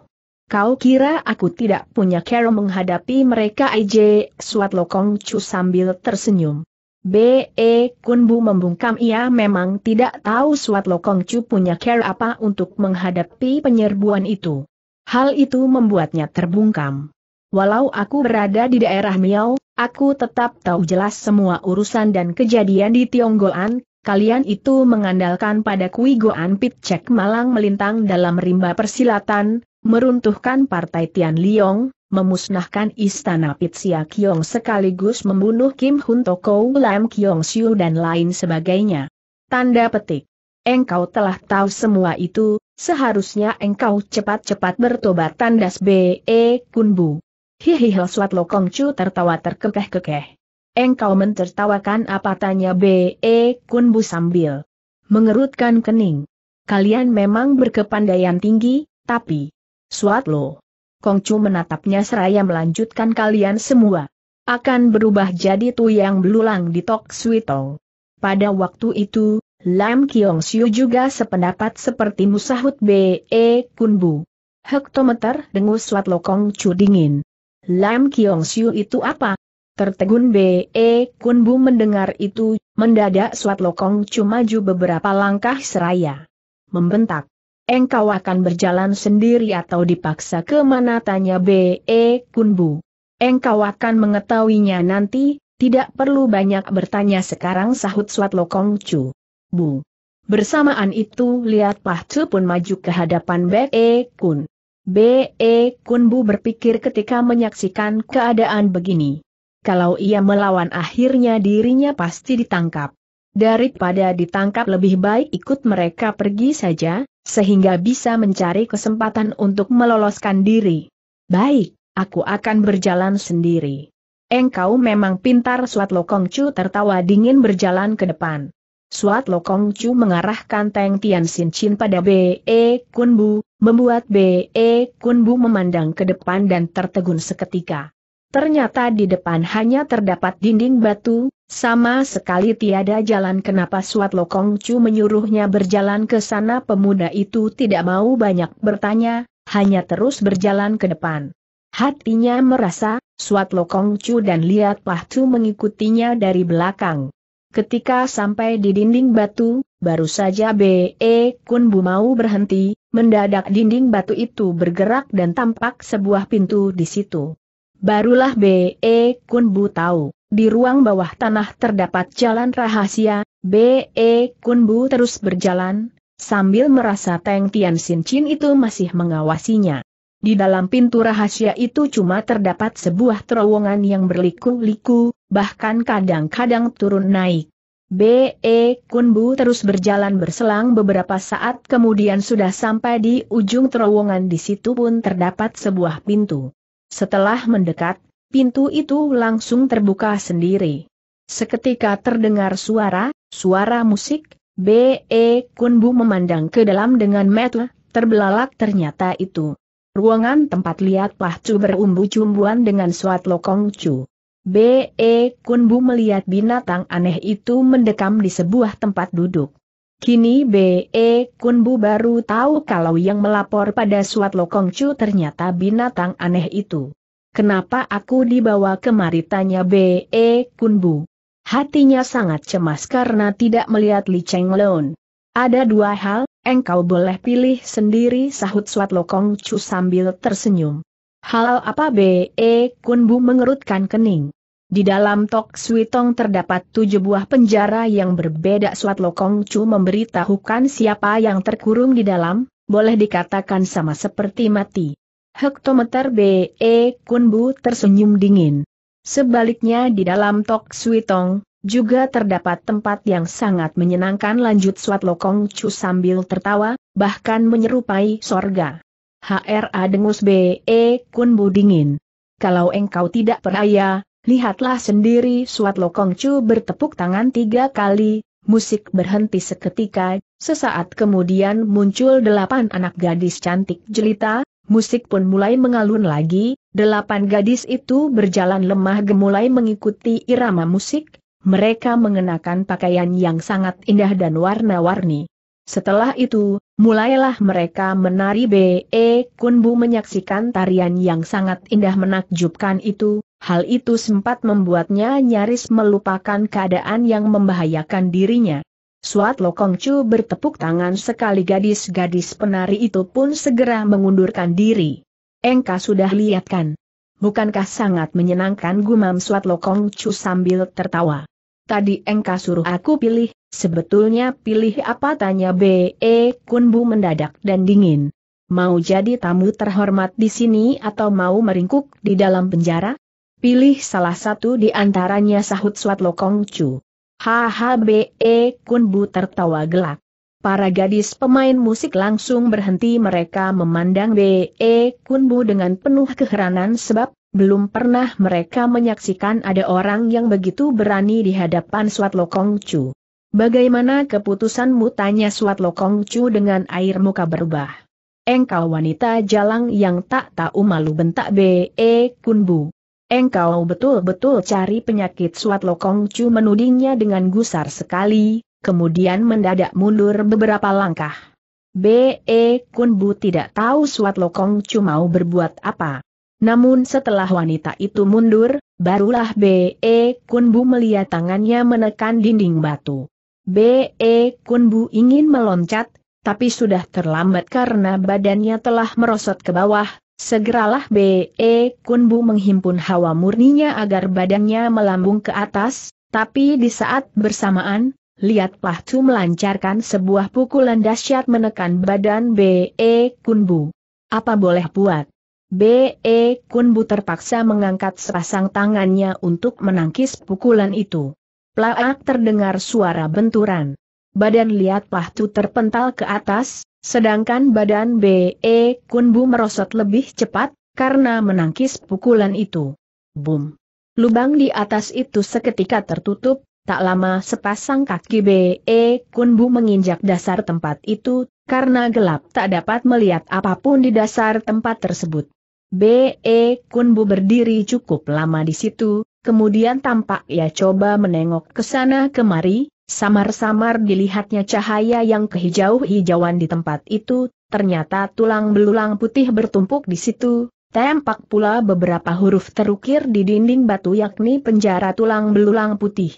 Kau kira aku tidak punya cara menghadapi mereka IJ, Suat Lokong cu sambil tersenyum. B.E. Kun Bu membungkam ia memang tidak tahu Suat Lokong cu punya cara apa untuk menghadapi penyerbuan itu. Hal itu membuatnya terbungkam. Walau aku berada di daerah Miao, aku tetap tahu jelas semua urusan dan kejadian di Tionggoan, kalian itu mengandalkan pada Kui Goan Cek malang melintang dalam rimba persilatan, meruntuhkan partai Tian Liong, memusnahkan istana Sia Kiong sekaligus membunuh Kim Hun Toko Lam Kiong Siu dan lain sebagainya. Tanda petik. Engkau telah tahu semua itu, Seharusnya engkau cepat-cepat bertobat tandas B.E. Kunbu. Hihihil Suat Lokong Chu tertawa terkekeh-kekeh. Engkau mentertawakan apa tanya B.E. Kunbu sambil mengerutkan kening. Kalian memang berkepandaian tinggi, tapi... Suat Lo. Kongcu menatapnya seraya melanjutkan kalian semua. Akan berubah jadi tuyang belulang di Tok Switong. Pada waktu itu, Lam Kiong Siu juga sependapat seperti Musahut B.E. Kunbu. Hektometer dengus suat Lokong cu dingin. Lam Kiong Siu itu apa? Tertegun B.E. Kunbu mendengar itu, mendadak suat Lokong Chu maju beberapa langkah seraya. Membentak. Engkau akan berjalan sendiri atau dipaksa ke mana tanya B.E. Kunbu. Engkau akan mengetahuinya nanti, tidak perlu banyak bertanya sekarang sahut suat Lokong cu. Bu. Bersamaan itu lihat Pahcu pun maju ke hadapan B.E. E Kun. B.E. E Kun Bu berpikir ketika menyaksikan keadaan begini. Kalau ia melawan akhirnya dirinya pasti ditangkap. Daripada ditangkap lebih baik ikut mereka pergi saja, sehingga bisa mencari kesempatan untuk meloloskan diri. Baik, aku akan berjalan sendiri. Engkau memang pintar Suat Lokong Chu tertawa dingin berjalan ke depan. Suat Lokong Chu mengarahkan Teng Tian Sin Chin pada B.E. Kun Bu, membuat B.E. Kun Bu memandang ke depan dan tertegun seketika. Ternyata di depan hanya terdapat dinding batu, sama sekali tiada jalan kenapa Suat Lokong Chu menyuruhnya berjalan ke sana pemuda itu tidak mau banyak bertanya, hanya terus berjalan ke depan. Hatinya merasa, Suat Lokong Chu dan Liat Pahtu mengikutinya dari belakang. Ketika sampai di dinding batu, baru saja B.E. E Kunbu mau berhenti, mendadak dinding batu itu bergerak dan tampak sebuah pintu di situ. Barulah B.E. E Kunbu tahu, di ruang bawah tanah terdapat jalan rahasia, B.E. E Kunbu terus berjalan, sambil merasa Teng Tian Sin Chin itu masih mengawasinya. Di dalam pintu rahasia itu cuma terdapat sebuah terowongan yang berliku-liku, bahkan kadang-kadang turun naik. B.E. Kunbu terus berjalan berselang beberapa saat kemudian sudah sampai di ujung terowongan di situ pun terdapat sebuah pintu. Setelah mendekat, pintu itu langsung terbuka sendiri. Seketika terdengar suara, suara musik, B.E. Kunbu memandang ke dalam dengan metu, terbelalak ternyata itu. Ruangan tempat lihat Pahcu berumbu cumbuan dengan suat cu. B.E. Kunbu melihat binatang aneh itu mendekam di sebuah tempat duduk. Kini B.E. Kunbu baru tahu kalau yang melapor pada Suat Lokongcu ternyata binatang aneh itu. Kenapa aku dibawa kemari tanya B.E. Kunbu. Hatinya sangat cemas karena tidak melihat Li Cheng Leon. Ada dua hal, engkau boleh pilih sendiri sahut Suat Lokongcu sambil tersenyum. Hal apa B.E. Kunbu mengerutkan kening. Di dalam Tok Sui Tong terdapat tujuh buah penjara yang berbeda Suat Lokong Chu memberitahukan siapa yang terkurung di dalam, boleh dikatakan sama seperti mati. Hektometer B.E. E Kunbu tersenyum dingin. Sebaliknya di dalam Tok Sui Tong, juga terdapat tempat yang sangat menyenangkan lanjut Suat Lokong Chu sambil tertawa, bahkan menyerupai sorga. HRA dengus B.E. E Kunbu dingin. Kalau engkau tidak peraya, Lihatlah sendiri Suat Lokong Chu bertepuk tangan tiga kali, musik berhenti seketika, sesaat kemudian muncul delapan anak gadis cantik jelita, musik pun mulai mengalun lagi, delapan gadis itu berjalan lemah gemulai mengikuti irama musik, mereka mengenakan pakaian yang sangat indah dan warna-warni. Setelah itu, mulailah mereka menari B.E. E Kunbu menyaksikan tarian yang sangat indah menakjubkan itu, Hal itu sempat membuatnya nyaris melupakan keadaan yang membahayakan dirinya. Suat Lokong Chu bertepuk tangan sekali gadis-gadis penari itu pun segera mengundurkan diri. Engka sudah lihat kan? Bukankah sangat menyenangkan gumam Suat Lokong Chu sambil tertawa. Tadi Engka suruh aku pilih, sebetulnya pilih apa tanya B.E. E, Kunbu mendadak dan dingin. Mau jadi tamu terhormat di sini atau mau meringkuk di dalam penjara? Pilih salah satu di antaranya sahut Suat Lokong Chu. Be e, Kun Bu tertawa gelak. Para gadis pemain musik langsung berhenti mereka memandang BE e, Kun Bu dengan penuh keheranan sebab belum pernah mereka menyaksikan ada orang yang begitu berani di hadapan Suat Lokong Chu. Bagaimana keputusanmu tanya Suat Lokong Chu dengan air muka berubah. Engkau wanita jalang yang tak tahu malu bentak BE e, Kun Bu. Engkau betul-betul cari penyakit Suat Lokong cu menudingnya dengan gusar sekali, kemudian mendadak mundur beberapa langkah. B.E. Kun tidak tahu Suat Lokong cu mau berbuat apa. Namun setelah wanita itu mundur, barulah B.E. Kun melihat tangannya menekan dinding batu. B.E. Kun ingin meloncat, tapi sudah terlambat karena badannya telah merosot ke bawah, Segeralah B.E. Kunbu menghimpun hawa murninya agar badannya melambung ke atas, tapi di saat bersamaan, liat Pahtu melancarkan sebuah pukulan dahsyat menekan badan B.E. Kunbu. Apa boleh buat? B.E. Kunbu terpaksa mengangkat sepasang tangannya untuk menangkis pukulan itu. Plaak terdengar suara benturan. Badan liat Pahtu terpental ke atas, Sedangkan badan B.E. Kunbu merosot lebih cepat, karena menangkis pukulan itu. Boom. Lubang di atas itu seketika tertutup, tak lama sepasang kaki B.E. Kunbu menginjak dasar tempat itu, karena gelap tak dapat melihat apapun di dasar tempat tersebut. B.E. Kunbu berdiri cukup lama di situ, kemudian tampak ia coba menengok ke sana kemari, Samar-samar dilihatnya cahaya yang kehijau-hijauan di tempat itu, ternyata tulang belulang putih bertumpuk di situ, tempak pula beberapa huruf terukir di dinding batu yakni penjara tulang belulang putih.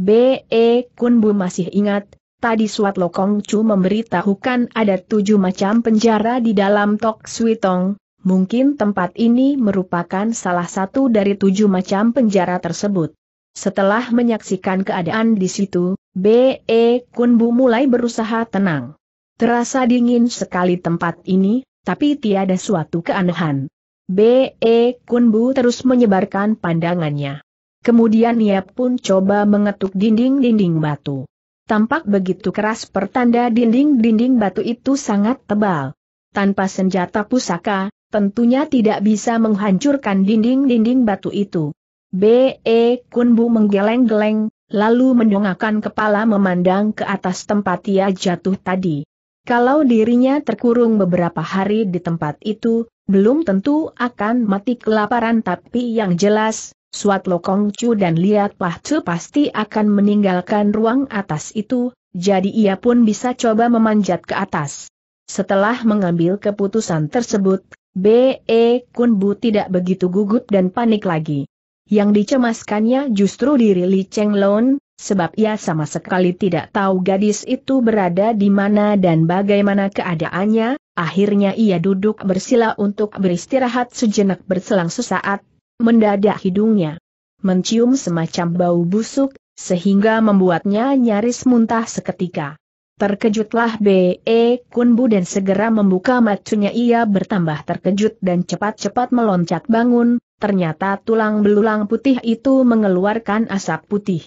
B.E. Kunbu masih ingat, tadi Suat Lokong Chu memberitahukan ada tujuh macam penjara di dalam Tok Switong, mungkin tempat ini merupakan salah satu dari tujuh macam penjara tersebut. Setelah menyaksikan keadaan di situ, B.E. Kunbu mulai berusaha tenang. Terasa dingin sekali tempat ini, tapi tiada suatu keanehan. B.E. Kunbu terus menyebarkan pandangannya. Kemudian ia pun coba mengetuk dinding-dinding batu. Tampak begitu keras pertanda dinding-dinding batu itu sangat tebal. Tanpa senjata pusaka, tentunya tidak bisa menghancurkan dinding-dinding batu itu. B.E. Kunbu menggeleng-geleng, lalu mendongakkan kepala memandang ke atas tempat ia jatuh tadi. Kalau dirinya terkurung beberapa hari di tempat itu, belum tentu akan mati kelaparan tapi yang jelas, Suat Lokong Chu dan Liat Pah Chu pasti akan meninggalkan ruang atas itu, jadi ia pun bisa coba memanjat ke atas. Setelah mengambil keputusan tersebut, B.E. Kun Bu tidak begitu gugup dan panik lagi yang dicemaskannya justru diri Li Cheng Lon, sebab ia sama sekali tidak tahu gadis itu berada di mana dan bagaimana keadaannya, akhirnya ia duduk bersila untuk beristirahat sejenak berselang sesaat, mendadak hidungnya mencium semacam bau busuk, sehingga membuatnya nyaris muntah seketika. Terkejutlah B.E. Kunbu dan segera membuka matanya ia bertambah terkejut dan cepat-cepat meloncat bangun, Ternyata tulang belulang putih itu mengeluarkan asap putih.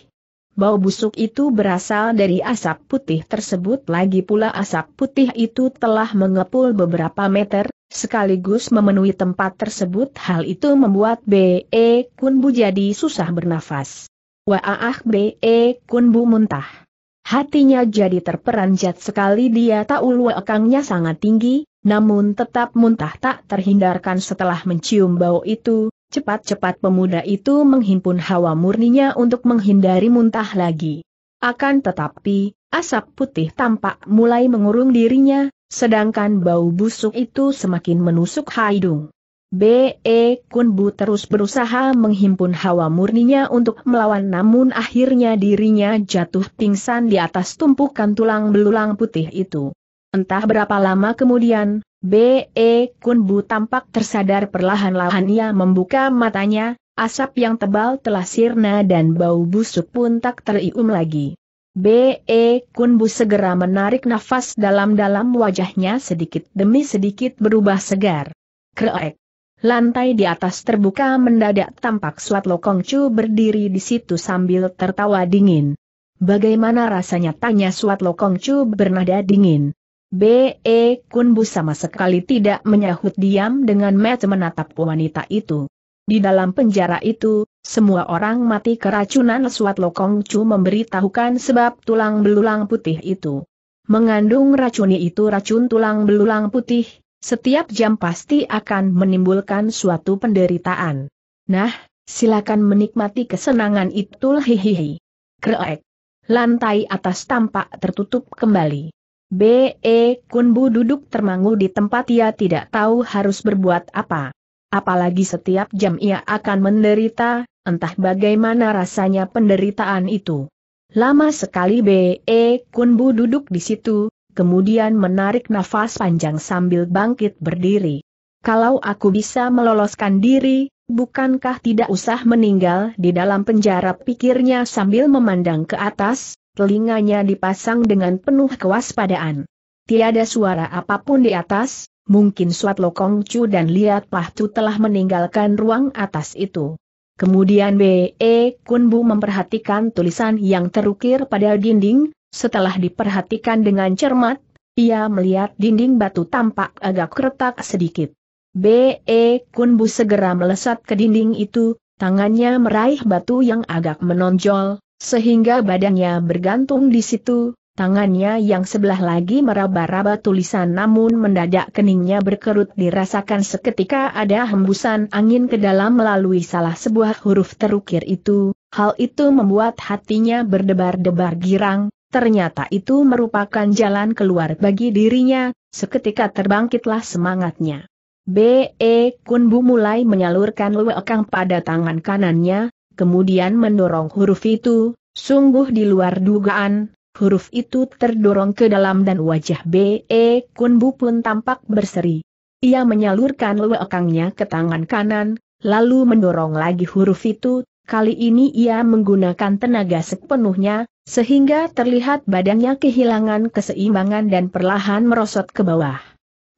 Bau busuk itu berasal dari asap putih tersebut lagi pula asap putih itu telah mengepul beberapa meter, sekaligus memenuhi tempat tersebut hal itu membuat B.E. Kunbu jadi susah bernafas. Wa'ah B.E. Kunbu muntah. Hatinya jadi terperanjat sekali dia tahu luakangnya sangat tinggi, namun tetap muntah tak terhindarkan setelah mencium bau itu, Cepat-cepat pemuda itu menghimpun hawa murninya untuk menghindari muntah lagi. Akan tetapi, asap putih tampak mulai mengurung dirinya, sedangkan bau busuk itu semakin menusuk hidung. B.E. Kunbu terus berusaha menghimpun hawa murninya untuk melawan namun akhirnya dirinya jatuh pingsan di atas tumpukan tulang belulang putih itu. Entah berapa lama kemudian, B.E. Kunbu tampak tersadar perlahan-lahan ia membuka matanya, asap yang tebal telah sirna dan bau busuk pun tak terium lagi. B.E. Kunbu segera menarik nafas dalam-dalam wajahnya sedikit demi sedikit berubah segar. Kreek. Lantai di atas terbuka mendadak tampak Suat cu berdiri di situ sambil tertawa dingin. Bagaimana rasanya tanya Suat cu bernada dingin. B.E. Kunbu sama sekali tidak menyahut diam dengan mata menatap wanita itu. Di dalam penjara itu, semua orang mati keracunan Suat Lokong Chu memberitahukan sebab tulang belulang putih itu. Mengandung racuni itu racun tulang belulang putih, setiap jam pasti akan menimbulkan suatu penderitaan. Nah, silakan menikmati kesenangan itu hihihi. Kreek. Lantai atas tampak tertutup kembali. B.E. Kunbu duduk termangu di tempat ia tidak tahu harus berbuat apa. Apalagi setiap jam ia akan menderita, entah bagaimana rasanya penderitaan itu. Lama sekali B.E. Kunbu duduk di situ, kemudian menarik nafas panjang sambil bangkit berdiri. Kalau aku bisa meloloskan diri, bukankah tidak usah meninggal di dalam penjara pikirnya sambil memandang ke atas, telinganya dipasang dengan penuh kewaspadaan. Tiada suara apapun di atas, mungkin Suat Lokong Chu dan Liat Pahtu telah meninggalkan ruang atas itu. Kemudian B.E. E Kunbu memperhatikan tulisan yang terukir pada dinding, setelah diperhatikan dengan cermat, ia melihat dinding batu tampak agak retak sedikit. B.E. E Kunbu segera melesat ke dinding itu, tangannya meraih batu yang agak menonjol, sehingga badannya bergantung di situ, tangannya yang sebelah lagi meraba-raba tulisan namun mendadak keningnya berkerut dirasakan seketika ada hembusan angin ke dalam melalui salah sebuah huruf terukir itu, hal itu membuat hatinya berdebar-debar girang, ternyata itu merupakan jalan keluar bagi dirinya, seketika terbangkitlah semangatnya. B.E. Kunbu mulai menyalurkan luekang pada tangan kanannya, kemudian mendorong huruf itu, sungguh di luar dugaan, huruf itu terdorong ke dalam dan wajah B.E. Kunbu pun tampak berseri. Ia menyalurkan lewekangnya ke tangan kanan, lalu mendorong lagi huruf itu, kali ini ia menggunakan tenaga sepenuhnya, sehingga terlihat badannya kehilangan keseimbangan dan perlahan merosot ke bawah.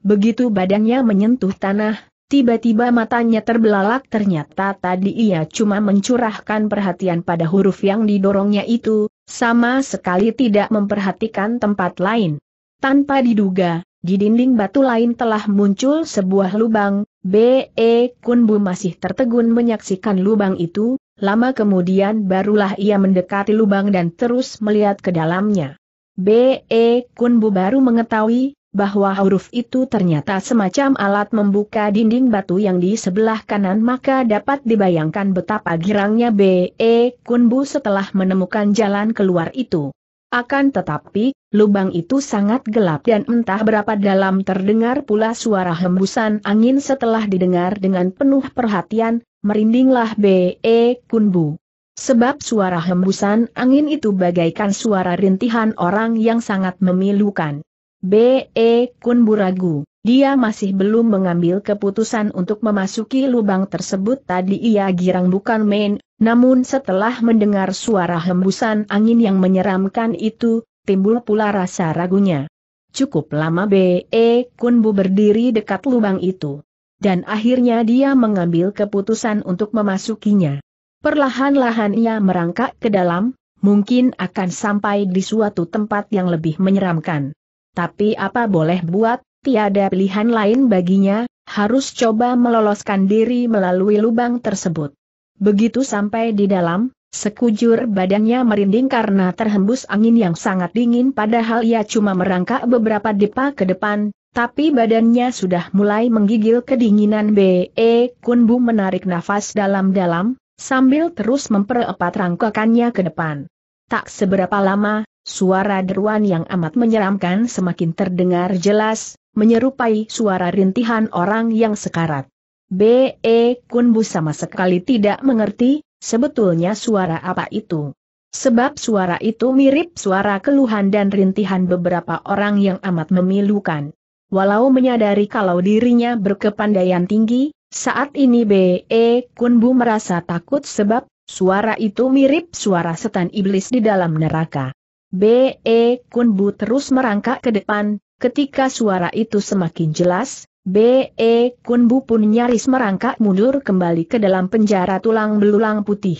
Begitu badannya menyentuh tanah, Tiba-tiba matanya terbelalak ternyata tadi ia cuma mencurahkan perhatian pada huruf yang didorongnya itu, sama sekali tidak memperhatikan tempat lain. Tanpa diduga, di dinding batu lain telah muncul sebuah lubang, B.E. Kunbu masih tertegun menyaksikan lubang itu, lama kemudian barulah ia mendekati lubang dan terus melihat ke dalamnya. B.E. Kunbu baru mengetahui bahwa huruf itu ternyata semacam alat membuka dinding batu yang di sebelah kanan maka dapat dibayangkan betapa girangnya B.E. Kunbu setelah menemukan jalan keluar itu. Akan tetapi, lubang itu sangat gelap dan entah berapa dalam terdengar pula suara hembusan angin setelah didengar dengan penuh perhatian, merindinglah B.E. Kunbu. Sebab suara hembusan angin itu bagaikan suara rintihan orang yang sangat memilukan. B.E. Kun Buragu. Dia masih belum mengambil keputusan untuk memasuki lubang tersebut tadi ia girang bukan main, namun setelah mendengar suara hembusan angin yang menyeramkan itu, timbul pula rasa ragunya. Cukup lama B.E. Kunbu berdiri dekat lubang itu. Dan akhirnya dia mengambil keputusan untuk memasukinya. Perlahan-lahan ia merangkak ke dalam, mungkin akan sampai di suatu tempat yang lebih menyeramkan. Tapi apa boleh buat, tiada pilihan lain baginya, harus coba meloloskan diri melalui lubang tersebut. Begitu sampai di dalam, sekujur badannya merinding karena terhembus angin yang sangat dingin padahal ia cuma merangkak beberapa depa ke depan, tapi badannya sudah mulai menggigil kedinginan B.E. Kunbu menarik nafas dalam-dalam, sambil terus memperepat rangkakannya ke depan. Tak seberapa lama, Suara deruan yang amat menyeramkan semakin terdengar jelas, menyerupai suara rintihan orang yang sekarat. B.E. Kunbu sama sekali tidak mengerti, sebetulnya suara apa itu. Sebab suara itu mirip suara keluhan dan rintihan beberapa orang yang amat memilukan. Walau menyadari kalau dirinya berkepandaian tinggi, saat ini B.E. Kunbu merasa takut sebab suara itu mirip suara setan iblis di dalam neraka. B.E. Kunbu terus merangkak ke depan, ketika suara itu semakin jelas, B.E. Kunbu pun nyaris merangkak mundur kembali ke dalam penjara tulang belulang putih.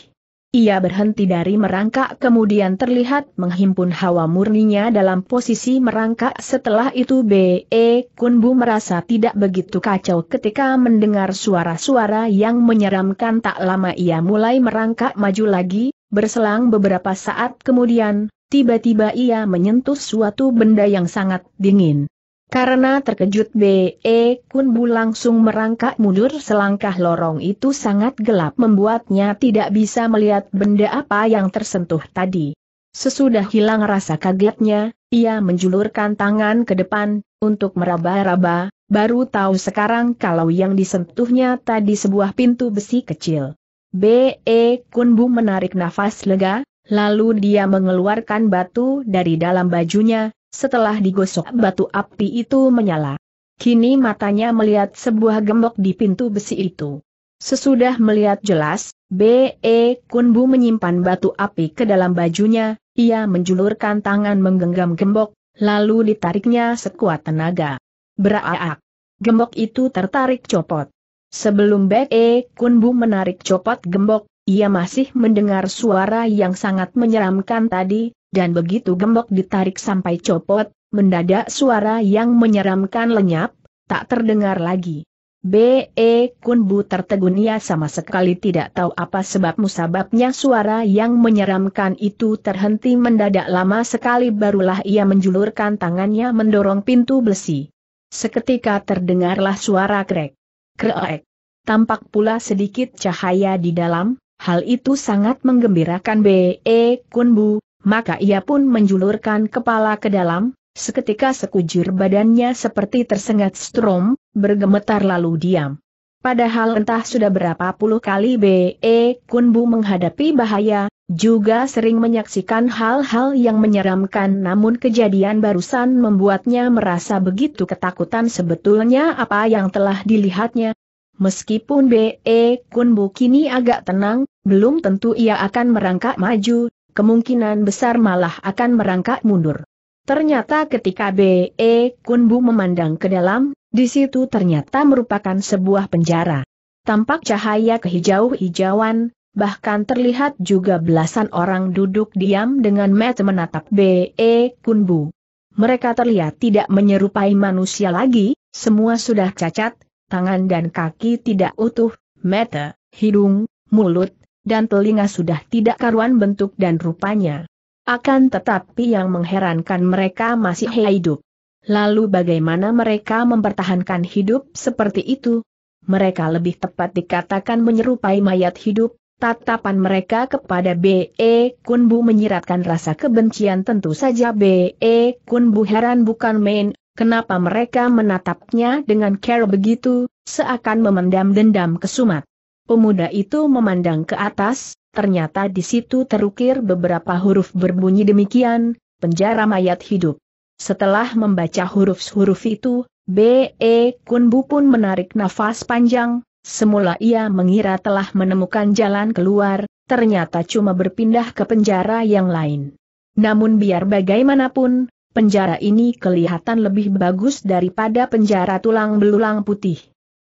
Ia berhenti dari merangkak kemudian terlihat menghimpun hawa murninya dalam posisi merangkak setelah itu B.E. Kunbu merasa tidak begitu kacau ketika mendengar suara-suara yang menyeramkan tak lama ia mulai merangkak maju lagi, berselang beberapa saat kemudian, tiba-tiba ia menyentuh suatu benda yang sangat dingin. Karena terkejut B.E. Kunbu langsung merangkak mundur selangkah lorong itu sangat gelap membuatnya tidak bisa melihat benda apa yang tersentuh tadi. Sesudah hilang rasa kagetnya, ia menjulurkan tangan ke depan, untuk meraba-raba, baru tahu sekarang kalau yang disentuhnya tadi sebuah pintu besi kecil. B.E. Kunbu menarik nafas lega, Lalu dia mengeluarkan batu dari dalam bajunya, setelah digosok batu api itu menyala. Kini matanya melihat sebuah gembok di pintu besi itu. Sesudah melihat jelas, B.E. Kunbu menyimpan batu api ke dalam bajunya, ia menjulurkan tangan menggenggam gembok, lalu ditariknya sekuat tenaga. Beraak! Gembok itu tertarik copot. Sebelum B.E. Kunbu menarik copot gembok, ia masih mendengar suara yang sangat menyeramkan tadi, dan begitu gembok ditarik sampai copot, mendadak suara yang menyeramkan lenyap, tak terdengar lagi. B.E. Kunbu tertegun ia sama sekali tidak tahu apa sebab musababnya suara yang menyeramkan itu terhenti mendadak lama sekali barulah ia menjulurkan tangannya mendorong pintu besi. Seketika terdengarlah suara krek. krek. Tampak pula sedikit cahaya di dalam, Hal itu sangat menggembirakan B.E. E. Kunbu, maka ia pun menjulurkan kepala ke dalam, seketika sekujur badannya seperti tersengat strom, bergemetar lalu diam. Padahal entah sudah berapa puluh kali B.E. E. Kunbu menghadapi bahaya, juga sering menyaksikan hal-hal yang menyeramkan namun kejadian barusan membuatnya merasa begitu ketakutan sebetulnya apa yang telah dilihatnya, Meskipun B.E. Kunbu kini agak tenang, belum tentu ia akan merangkak maju, kemungkinan besar malah akan merangkak mundur. Ternyata ketika B.E. Kunbu memandang ke dalam, di situ ternyata merupakan sebuah penjara. Tampak cahaya kehijau-hijauan, bahkan terlihat juga belasan orang duduk diam dengan mata menatap B.E. Kunbu. Mereka terlihat tidak menyerupai manusia lagi, semua sudah cacat, tangan dan kaki tidak utuh, mata, hidung, mulut, dan telinga sudah tidak karuan bentuk dan rupanya. Akan tetapi yang mengherankan mereka masih hidup. Lalu bagaimana mereka mempertahankan hidup seperti itu? Mereka lebih tepat dikatakan menyerupai mayat hidup, Tatapan mereka kepada B.E. Kunbu menyiratkan rasa kebencian tentu saja B.E. Kunbu heran bukan main, kenapa mereka menatapnya dengan care begitu, seakan memendam dendam kesumat. Pemuda itu memandang ke atas, ternyata di situ terukir beberapa huruf berbunyi demikian, penjara mayat hidup. Setelah membaca huruf-huruf itu, B.E. Kunbu pun menarik nafas panjang, semula ia mengira telah menemukan jalan keluar, ternyata cuma berpindah ke penjara yang lain. Namun biar bagaimanapun, penjara ini kelihatan lebih bagus daripada penjara tulang belulang putih.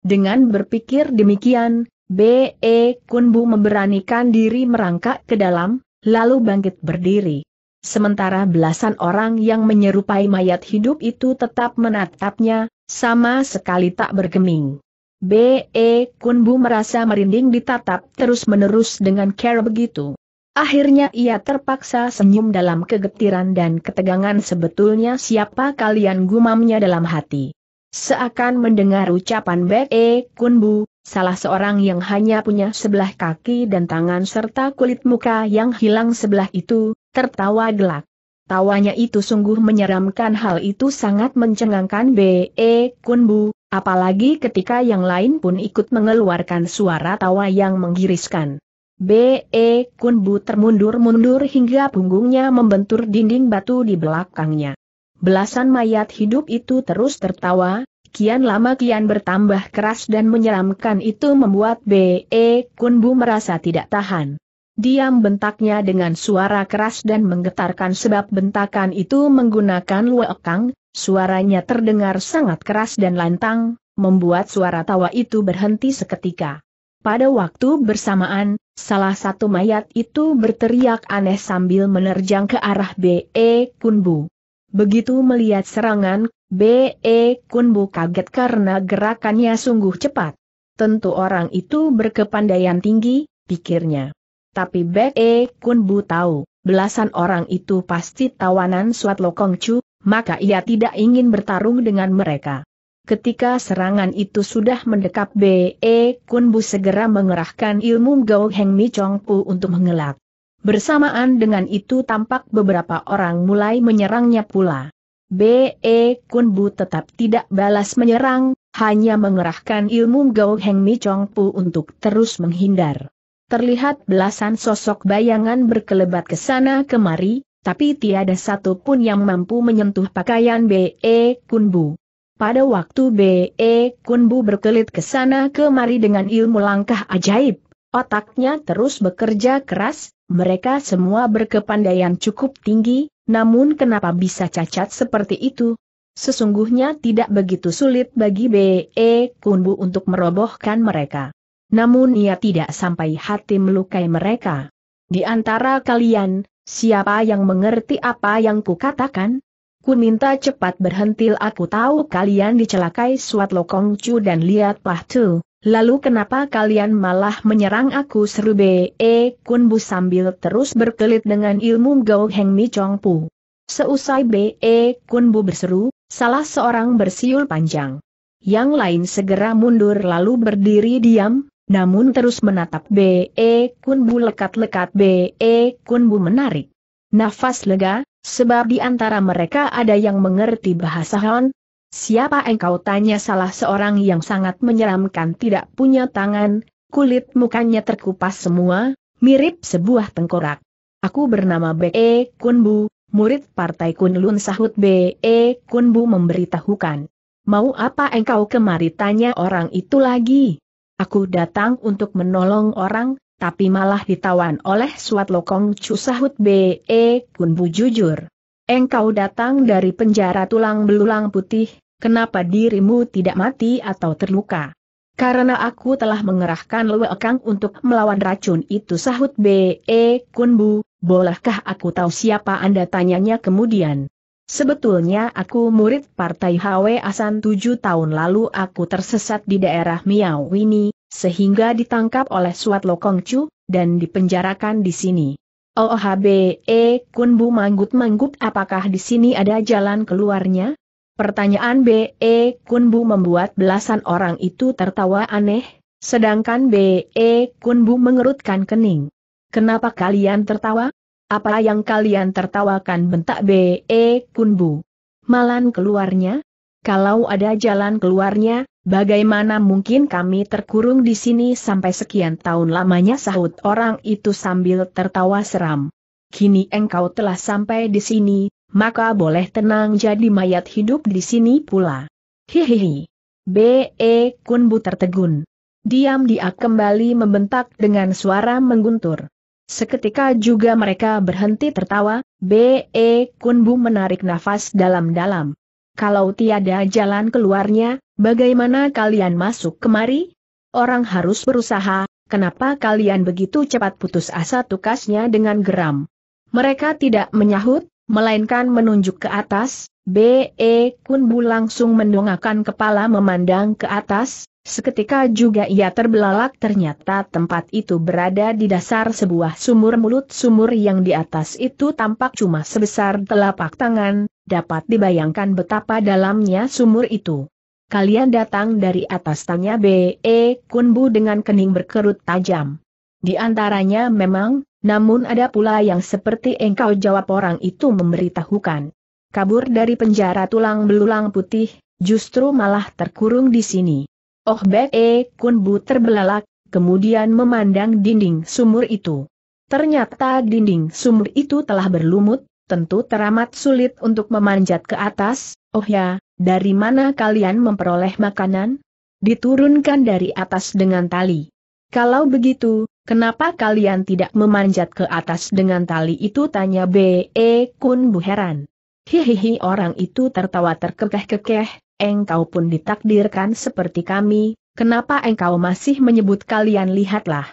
Dengan berpikir demikian, B.E. Kunbu memberanikan diri merangkak ke dalam, lalu bangkit berdiri. Sementara belasan orang yang menyerupai mayat hidup itu tetap menatapnya, sama sekali tak bergeming. B.E. Kunbu merasa merinding ditatap terus-menerus dengan cara begitu. Akhirnya ia terpaksa senyum dalam kegetiran dan ketegangan sebetulnya siapa kalian gumamnya dalam hati. Seakan mendengar ucapan Bek E Kunbu, salah seorang yang hanya punya sebelah kaki dan tangan serta kulit muka yang hilang sebelah itu, tertawa gelak. Tawanya itu sungguh menyeramkan hal itu sangat mencengangkan Be Kunbu, apalagi ketika yang lain pun ikut mengeluarkan suara tawa yang menggiriskan. B.E. Kunbu termundur-mundur hingga punggungnya membentur dinding batu di belakangnya. Belasan mayat hidup itu terus tertawa, kian lama kian bertambah keras dan menyeramkan itu membuat B.E. Kunbu merasa tidak tahan. Diam bentaknya dengan suara keras dan menggetarkan sebab bentakan itu menggunakan luekang, suaranya terdengar sangat keras dan lantang, membuat suara tawa itu berhenti seketika. Pada waktu bersamaan, Salah satu mayat itu berteriak aneh sambil menerjang ke arah B.E. Kunbu. Begitu melihat serangan, B.E. Kunbu kaget karena gerakannya sungguh cepat. Tentu orang itu berkepandaian tinggi, pikirnya. Tapi B.E. Kunbu tahu, belasan orang itu pasti tawanan Suat Lokongcu, maka ia tidak ingin bertarung dengan mereka. Ketika serangan itu sudah mendekap B.E. Kunbu segera mengerahkan ilmu Gao Heng Mi Chong Pu untuk mengelak. Bersamaan dengan itu tampak beberapa orang mulai menyerangnya pula. B.E. Kunbu tetap tidak balas menyerang, hanya mengerahkan ilmu Gao Heng Mi Chong Pu untuk terus menghindar. Terlihat belasan sosok bayangan berkelebat ke sana kemari, tapi tiada satu pun yang mampu menyentuh pakaian B.E. Kunbu. Pada waktu B.E. Kunbu berkelit ke sana kemari dengan ilmu langkah ajaib, otaknya terus bekerja keras, mereka semua berkepandaian cukup tinggi, namun kenapa bisa cacat seperti itu? Sesungguhnya tidak begitu sulit bagi B.E. Kunbu untuk merobohkan mereka. Namun ia tidak sampai hati melukai mereka. Di antara kalian, siapa yang mengerti apa yang kukatakan? Ku minta cepat berhenti aku tahu kalian dicelakai Suat Lokong cu dan Liat Pah Tu, lalu kenapa kalian malah menyerang aku seru Be e. Kun Bu sambil terus berkelit dengan ilmu Gao Heng Mi Chong Pu. Seusai Be e. Kun Bu berseru, salah seorang bersiul panjang. Yang lain segera mundur lalu berdiri diam, namun terus menatap Be e. Kun Bu lekat-lekat Be Kun Bu menarik. Nafas lega, Sebab di antara mereka ada yang mengerti bahasa Han. Siapa engkau tanya salah seorang yang sangat menyeramkan tidak punya tangan, kulit mukanya terkupas semua, mirip sebuah tengkorak. Aku bernama B.E. E Kunbu, murid partai Kunlun sahut B.E. E Kunbu memberitahukan. Mau apa engkau kemari tanya orang itu lagi? Aku datang untuk menolong orang, tapi malah ditawan oleh Suat Lokong Chu sahut B.E. Kun Bu jujur. Engkau datang dari penjara tulang belulang putih, kenapa dirimu tidak mati atau terluka? Karena aku telah mengerahkan Kang untuk melawan racun itu sahut B.E. Kun Bu, bolehkah aku tahu siapa Anda tanyanya kemudian? Sebetulnya aku murid Partai HW Asan tujuh tahun lalu aku tersesat di daerah Miao Wini, sehingga ditangkap oleh Suat Lokong Chu, dan dipenjarakan di sini. OHBE Kun Bu manggut-manggut apakah di sini ada jalan keluarnya? Pertanyaan BE Kun membuat belasan orang itu tertawa aneh, sedangkan BE Kun mengerutkan kening. Kenapa kalian tertawa? Apa yang kalian tertawakan bentak BE Kun Bu? Malan keluarnya? Kalau ada jalan keluarnya, bagaimana mungkin kami terkurung di sini sampai sekian tahun lamanya sahut orang itu sambil tertawa seram. Kini engkau telah sampai di sini, maka boleh tenang jadi mayat hidup di sini pula. Hihihi. B.E. Kunbu tertegun. Diam dia kembali membentak dengan suara mengguntur. Seketika juga mereka berhenti tertawa, B.E. Kunbu menarik nafas dalam-dalam. Kalau tiada jalan keluarnya, bagaimana kalian masuk kemari? Orang harus berusaha, kenapa kalian begitu cepat putus asa tukasnya dengan geram? Mereka tidak menyahut, melainkan menunjuk ke atas, B.E. Kunbu langsung mendongakkan kepala memandang ke atas, Seketika juga ia terbelalak ternyata tempat itu berada di dasar sebuah sumur mulut sumur yang di atas itu tampak cuma sebesar telapak tangan, dapat dibayangkan betapa dalamnya sumur itu. Kalian datang dari atas tanya B.E. E, Kunbu dengan kening berkerut tajam. Di antaranya memang, namun ada pula yang seperti engkau jawab orang itu memberitahukan. Kabur dari penjara tulang belulang putih, justru malah terkurung di sini. Oh Be, E eh, Kunbu terbelalak, kemudian memandang dinding sumur itu. Ternyata dinding sumur itu telah berlumut, tentu teramat sulit untuk memanjat ke atas, oh ya, dari mana kalian memperoleh makanan? Diturunkan dari atas dengan tali. Kalau begitu, kenapa kalian tidak memanjat ke atas dengan tali itu tanya B.E. Eh, Kun Bu heran. Hihihi orang itu tertawa terkekeh-kekeh, engkau pun ditakdirkan seperti kami, kenapa engkau masih menyebut kalian lihatlah.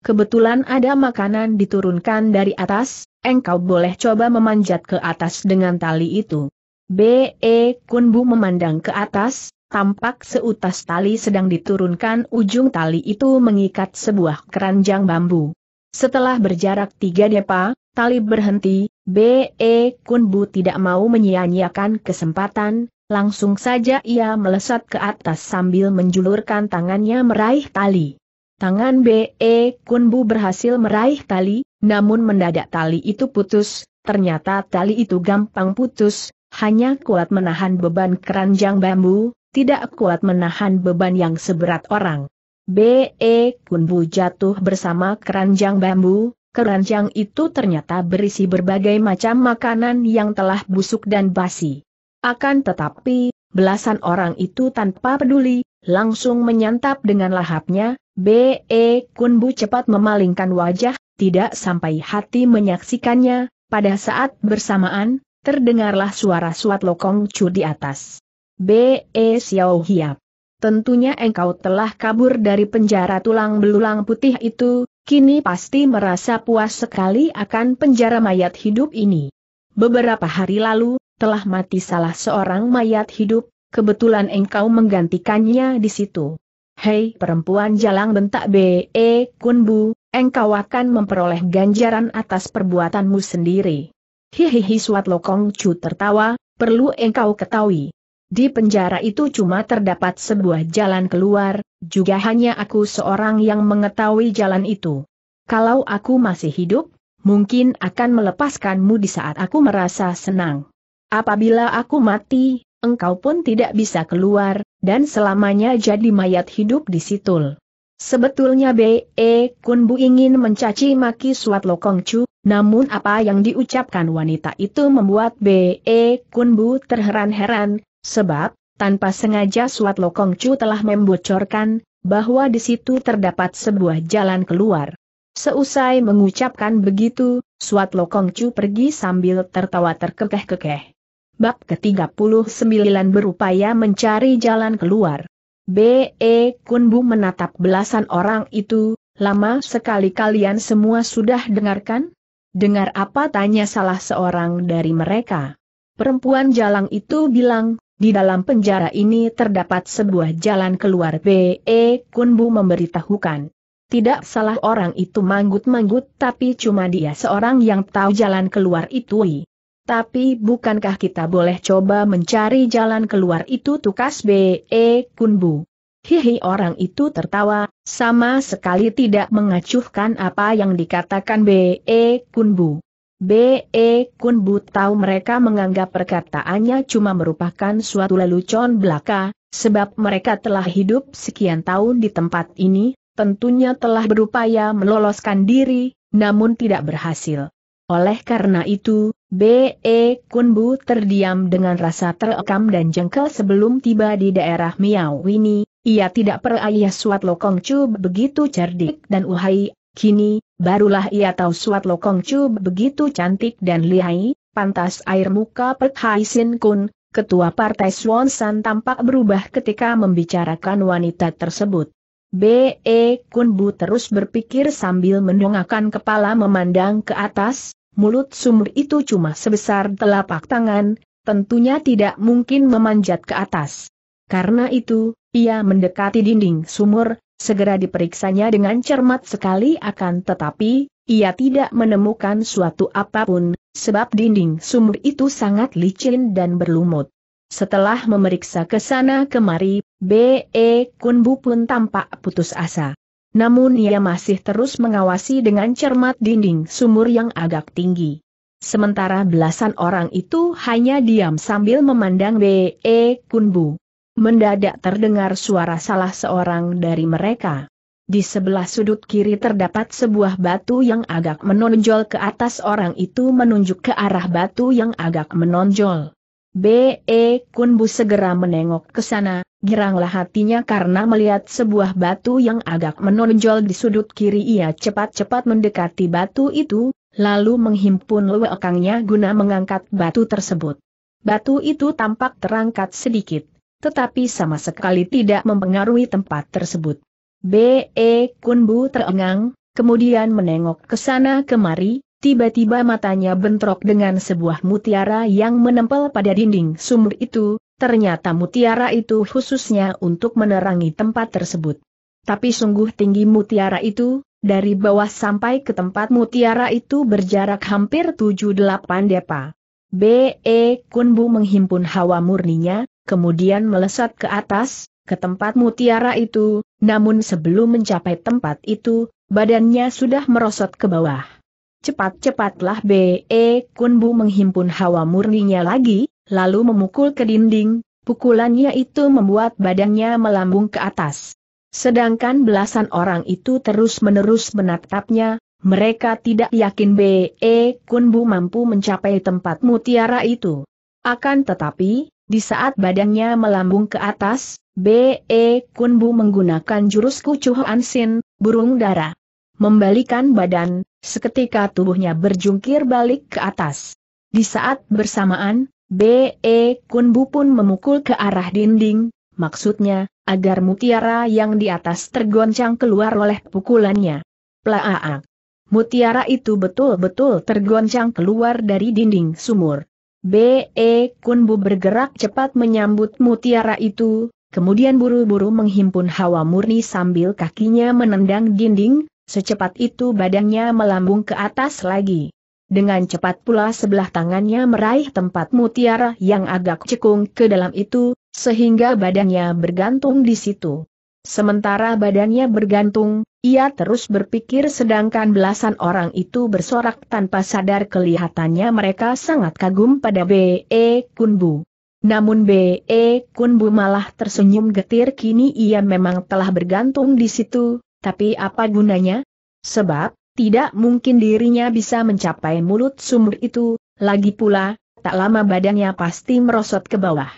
Kebetulan ada makanan diturunkan dari atas, engkau boleh coba memanjat ke atas dengan tali itu. B.E. Kunbu memandang ke atas, tampak seutas tali sedang diturunkan ujung tali itu mengikat sebuah keranjang bambu. Setelah berjarak tiga depa, tali berhenti, B.E. Kunbu tidak mau menyia-nyiakan kesempatan, Langsung saja ia melesat ke atas sambil menjulurkan tangannya meraih tali. Tangan B.E. Kunbu berhasil meraih tali, namun mendadak tali itu putus, ternyata tali itu gampang putus, hanya kuat menahan beban keranjang bambu, tidak kuat menahan beban yang seberat orang. B.E. Kunbu jatuh bersama keranjang bambu, keranjang itu ternyata berisi berbagai macam makanan yang telah busuk dan basi. Akan tetapi, belasan orang itu tanpa peduli, langsung menyantap dengan lahapnya, B.E. Kunbu cepat memalingkan wajah, tidak sampai hati menyaksikannya, pada saat bersamaan, terdengarlah suara suat lokong cu di atas. B.E. Xiao Hiap. Tentunya engkau telah kabur dari penjara tulang belulang putih itu, kini pasti merasa puas sekali akan penjara mayat hidup ini. Beberapa hari lalu, telah mati salah seorang mayat hidup, kebetulan engkau menggantikannya di situ. Hei perempuan jalang bentak B.E. E, Kunbu, engkau akan memperoleh ganjaran atas perbuatanmu sendiri. Hihihi Suat Lokong Chu tertawa, perlu engkau ketahui. Di penjara itu cuma terdapat sebuah jalan keluar, juga hanya aku seorang yang mengetahui jalan itu. Kalau aku masih hidup, mungkin akan melepaskanmu di saat aku merasa senang. Apabila aku mati, engkau pun tidak bisa keluar, dan selamanya jadi mayat hidup di situl. Sebetulnya B.E. E, Bu ingin mencaci maki Suat Lokong Chu, namun apa yang diucapkan wanita itu membuat B.E. E, Bu terheran-heran, sebab, tanpa sengaja Suat Lokong Chu telah membocorkan, bahwa di situ terdapat sebuah jalan keluar. Seusai mengucapkan begitu, Suat Lokong Chu pergi sambil tertawa terkekeh-kekeh. Bab ke-39 berupaya mencari jalan keluar. B.E. Kunbu menatap belasan orang itu, lama sekali kalian semua sudah dengarkan? Dengar apa tanya salah seorang dari mereka. Perempuan jalang itu bilang, di dalam penjara ini terdapat sebuah jalan keluar B.E. Kunbu memberitahukan. Tidak salah orang itu manggut-manggut tapi cuma dia seorang yang tahu jalan keluar itu. Tapi bukankah kita boleh coba mencari jalan keluar itu tukas B.E. Kunbu? Hihi orang itu tertawa, sama sekali tidak mengacuhkan apa yang dikatakan B.E. Kunbu. B.E. Kunbu tahu mereka menganggap perkataannya cuma merupakan suatu lelucon belaka, sebab mereka telah hidup sekian tahun di tempat ini, tentunya telah berupaya meloloskan diri, namun tidak berhasil. Oleh karena itu, B.E. Kunbu terdiam dengan rasa terekam dan jengkel sebelum tiba di daerah Miao Wini, ia tidak perayah Suat Lokong Chu begitu cerdik dan uhai, kini, barulah ia tahu Suat Lokong Chu begitu cantik dan lihai, pantas air muka Pek Hai Sin Kun, ketua partai Swansan tampak berubah ketika membicarakan wanita tersebut. B.E. Kunbu terus berpikir sambil mendongakkan kepala memandang ke atas, mulut sumur itu cuma sebesar telapak tangan, tentunya tidak mungkin memanjat ke atas. Karena itu, ia mendekati dinding sumur, segera diperiksanya dengan cermat sekali akan tetapi, ia tidak menemukan suatu apapun, sebab dinding sumur itu sangat licin dan berlumut. Setelah memeriksa ke sana kemari, B.E. Kunbu pun tampak putus asa. Namun ia masih terus mengawasi dengan cermat dinding sumur yang agak tinggi. Sementara belasan orang itu hanya diam sambil memandang B.E. Kunbu. Mendadak terdengar suara salah seorang dari mereka. Di sebelah sudut kiri terdapat sebuah batu yang agak menonjol ke atas orang itu menunjuk ke arah batu yang agak menonjol. B.E. Kunbu segera menengok ke sana, giranglah hatinya karena melihat sebuah batu yang agak menonjol di sudut kiri ia cepat-cepat mendekati batu itu, lalu menghimpun lewekangnya guna mengangkat batu tersebut. Batu itu tampak terangkat sedikit, tetapi sama sekali tidak mempengaruhi tempat tersebut. B.E. Kunbu terengang, kemudian menengok ke sana kemari, Tiba-tiba matanya bentrok dengan sebuah mutiara yang menempel pada dinding sumur itu, ternyata mutiara itu khususnya untuk menerangi tempat tersebut. Tapi sungguh tinggi mutiara itu, dari bawah sampai ke tempat mutiara itu berjarak hampir 7-8 depa. B.E. Kunbu menghimpun hawa murninya, kemudian melesat ke atas, ke tempat mutiara itu, namun sebelum mencapai tempat itu, badannya sudah merosot ke bawah. Cepat-cepatlah B.E. Kunbu menghimpun hawa murninya lagi, lalu memukul ke dinding, pukulannya itu membuat badannya melambung ke atas. Sedangkan belasan orang itu terus-menerus menatapnya, mereka tidak yakin B.E. Kunbu mampu mencapai tempat mutiara itu. Akan tetapi, di saat badannya melambung ke atas, B.E. Kunbu menggunakan jurus kucuh ansin, burung darah. Membalikan badan, Seketika tubuhnya berjungkir balik ke atas. Di saat bersamaan, B.E. Kunbu pun memukul ke arah dinding, maksudnya, agar mutiara yang di atas tergoncang keluar oleh pukulannya. Plaaak. Mutiara itu betul-betul tergoncang keluar dari dinding sumur. B.E. Kunbu bergerak cepat menyambut mutiara itu, kemudian buru-buru menghimpun hawa murni sambil kakinya menendang dinding, Secepat itu badannya melambung ke atas lagi. Dengan cepat pula sebelah tangannya meraih tempat mutiara yang agak cekung ke dalam itu, sehingga badannya bergantung di situ. Sementara badannya bergantung, ia terus berpikir sedangkan belasan orang itu bersorak tanpa sadar kelihatannya mereka sangat kagum pada B.E. Kunbu. Namun B.E. Kunbu malah tersenyum getir kini ia memang telah bergantung di situ, tapi apa gunanya? Sebab, tidak mungkin dirinya bisa mencapai mulut sumur itu, lagi pula, tak lama badannya pasti merosot ke bawah.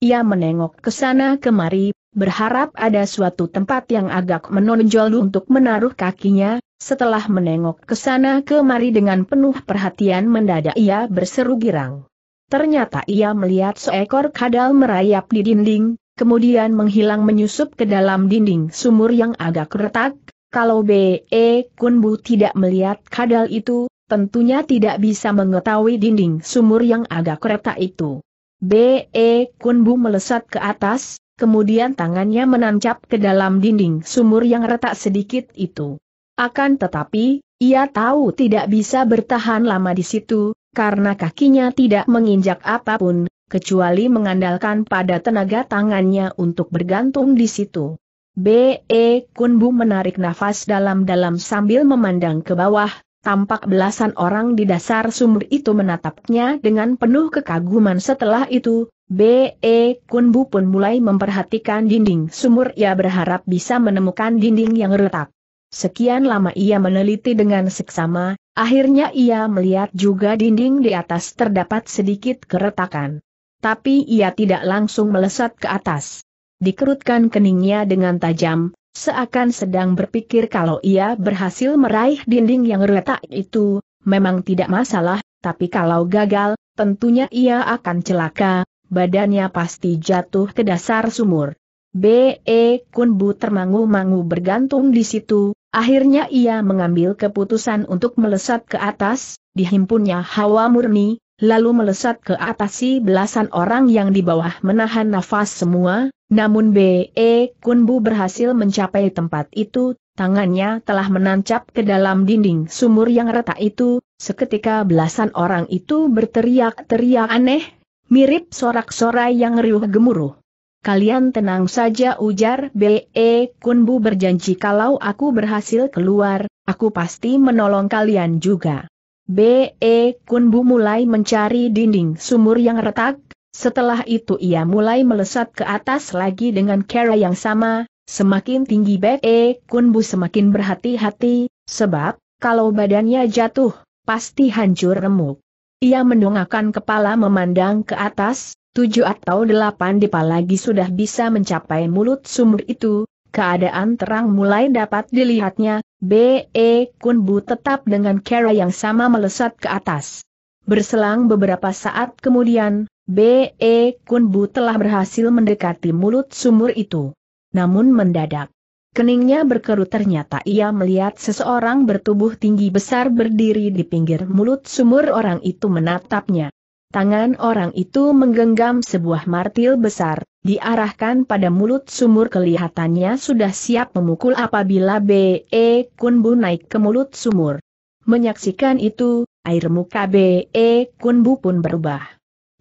Ia menengok ke sana kemari, berharap ada suatu tempat yang agak menonjol untuk menaruh kakinya, setelah menengok ke sana kemari dengan penuh perhatian mendadak ia berseru girang. Ternyata ia melihat seekor kadal merayap di dinding, kemudian menghilang menyusup ke dalam dinding sumur yang agak retak, kalau B.E. Kunbu tidak melihat kadal itu, tentunya tidak bisa mengetahui dinding sumur yang agak retak itu. B.E. Kunbu melesat ke atas, kemudian tangannya menancap ke dalam dinding sumur yang retak sedikit itu. Akan tetapi, ia tahu tidak bisa bertahan lama di situ, karena kakinya tidak menginjak apapun, kecuali mengandalkan pada tenaga tangannya untuk bergantung di situ. B.E. Kunbu menarik nafas dalam-dalam sambil memandang ke bawah, tampak belasan orang di dasar sumur itu menatapnya dengan penuh kekaguman setelah itu, B.E. Kunbu pun mulai memperhatikan dinding sumur ia berharap bisa menemukan dinding yang retak. Sekian lama ia meneliti dengan seksama, akhirnya ia melihat juga dinding di atas terdapat sedikit keretakan tapi ia tidak langsung melesat ke atas. Dikerutkan keningnya dengan tajam, seakan sedang berpikir kalau ia berhasil meraih dinding yang retak itu, memang tidak masalah, tapi kalau gagal, tentunya ia akan celaka, badannya pasti jatuh ke dasar sumur. B.E. Kunbu termangu-mangu bergantung di situ, Akhirnya ia mengambil keputusan untuk melesat ke atas, dihimpunnya hawa murni, lalu melesat ke atas si belasan orang yang di bawah menahan nafas semua, namun B.E. Kunbu berhasil mencapai tempat itu, tangannya telah menancap ke dalam dinding sumur yang retak itu, seketika belasan orang itu berteriak-teriak aneh, mirip sorak-sorai yang riuh gemuruh. Kalian tenang saja ujar B.E. Kunbu berjanji kalau aku berhasil keluar, aku pasti menolong kalian juga. B.E. Kunbu mulai mencari dinding sumur yang retak, setelah itu ia mulai melesat ke atas lagi dengan cara yang sama, semakin tinggi B.E. Kunbu semakin berhati-hati, sebab, kalau badannya jatuh, pasti hancur remuk. Ia mendongakkan kepala memandang ke atas, tujuh atau delapan depa lagi sudah bisa mencapai mulut sumur itu, keadaan terang mulai dapat dilihatnya, B.E. Kunbu tetap dengan cara yang sama melesat ke atas. Berselang beberapa saat kemudian, B.E. Kunbu telah berhasil mendekati mulut sumur itu. Namun mendadak, Keningnya berkerut ternyata ia melihat seseorang bertubuh tinggi besar berdiri di pinggir mulut sumur orang itu menatapnya. Tangan orang itu menggenggam sebuah martil besar, diarahkan pada mulut sumur kelihatannya sudah siap memukul apabila B.E. Kunbu naik ke mulut sumur. Menyaksikan itu, air muka B.E. Kunbu pun berubah.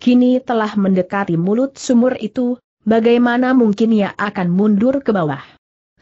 Kini telah mendekati mulut sumur itu, bagaimana mungkin ia akan mundur ke bawah?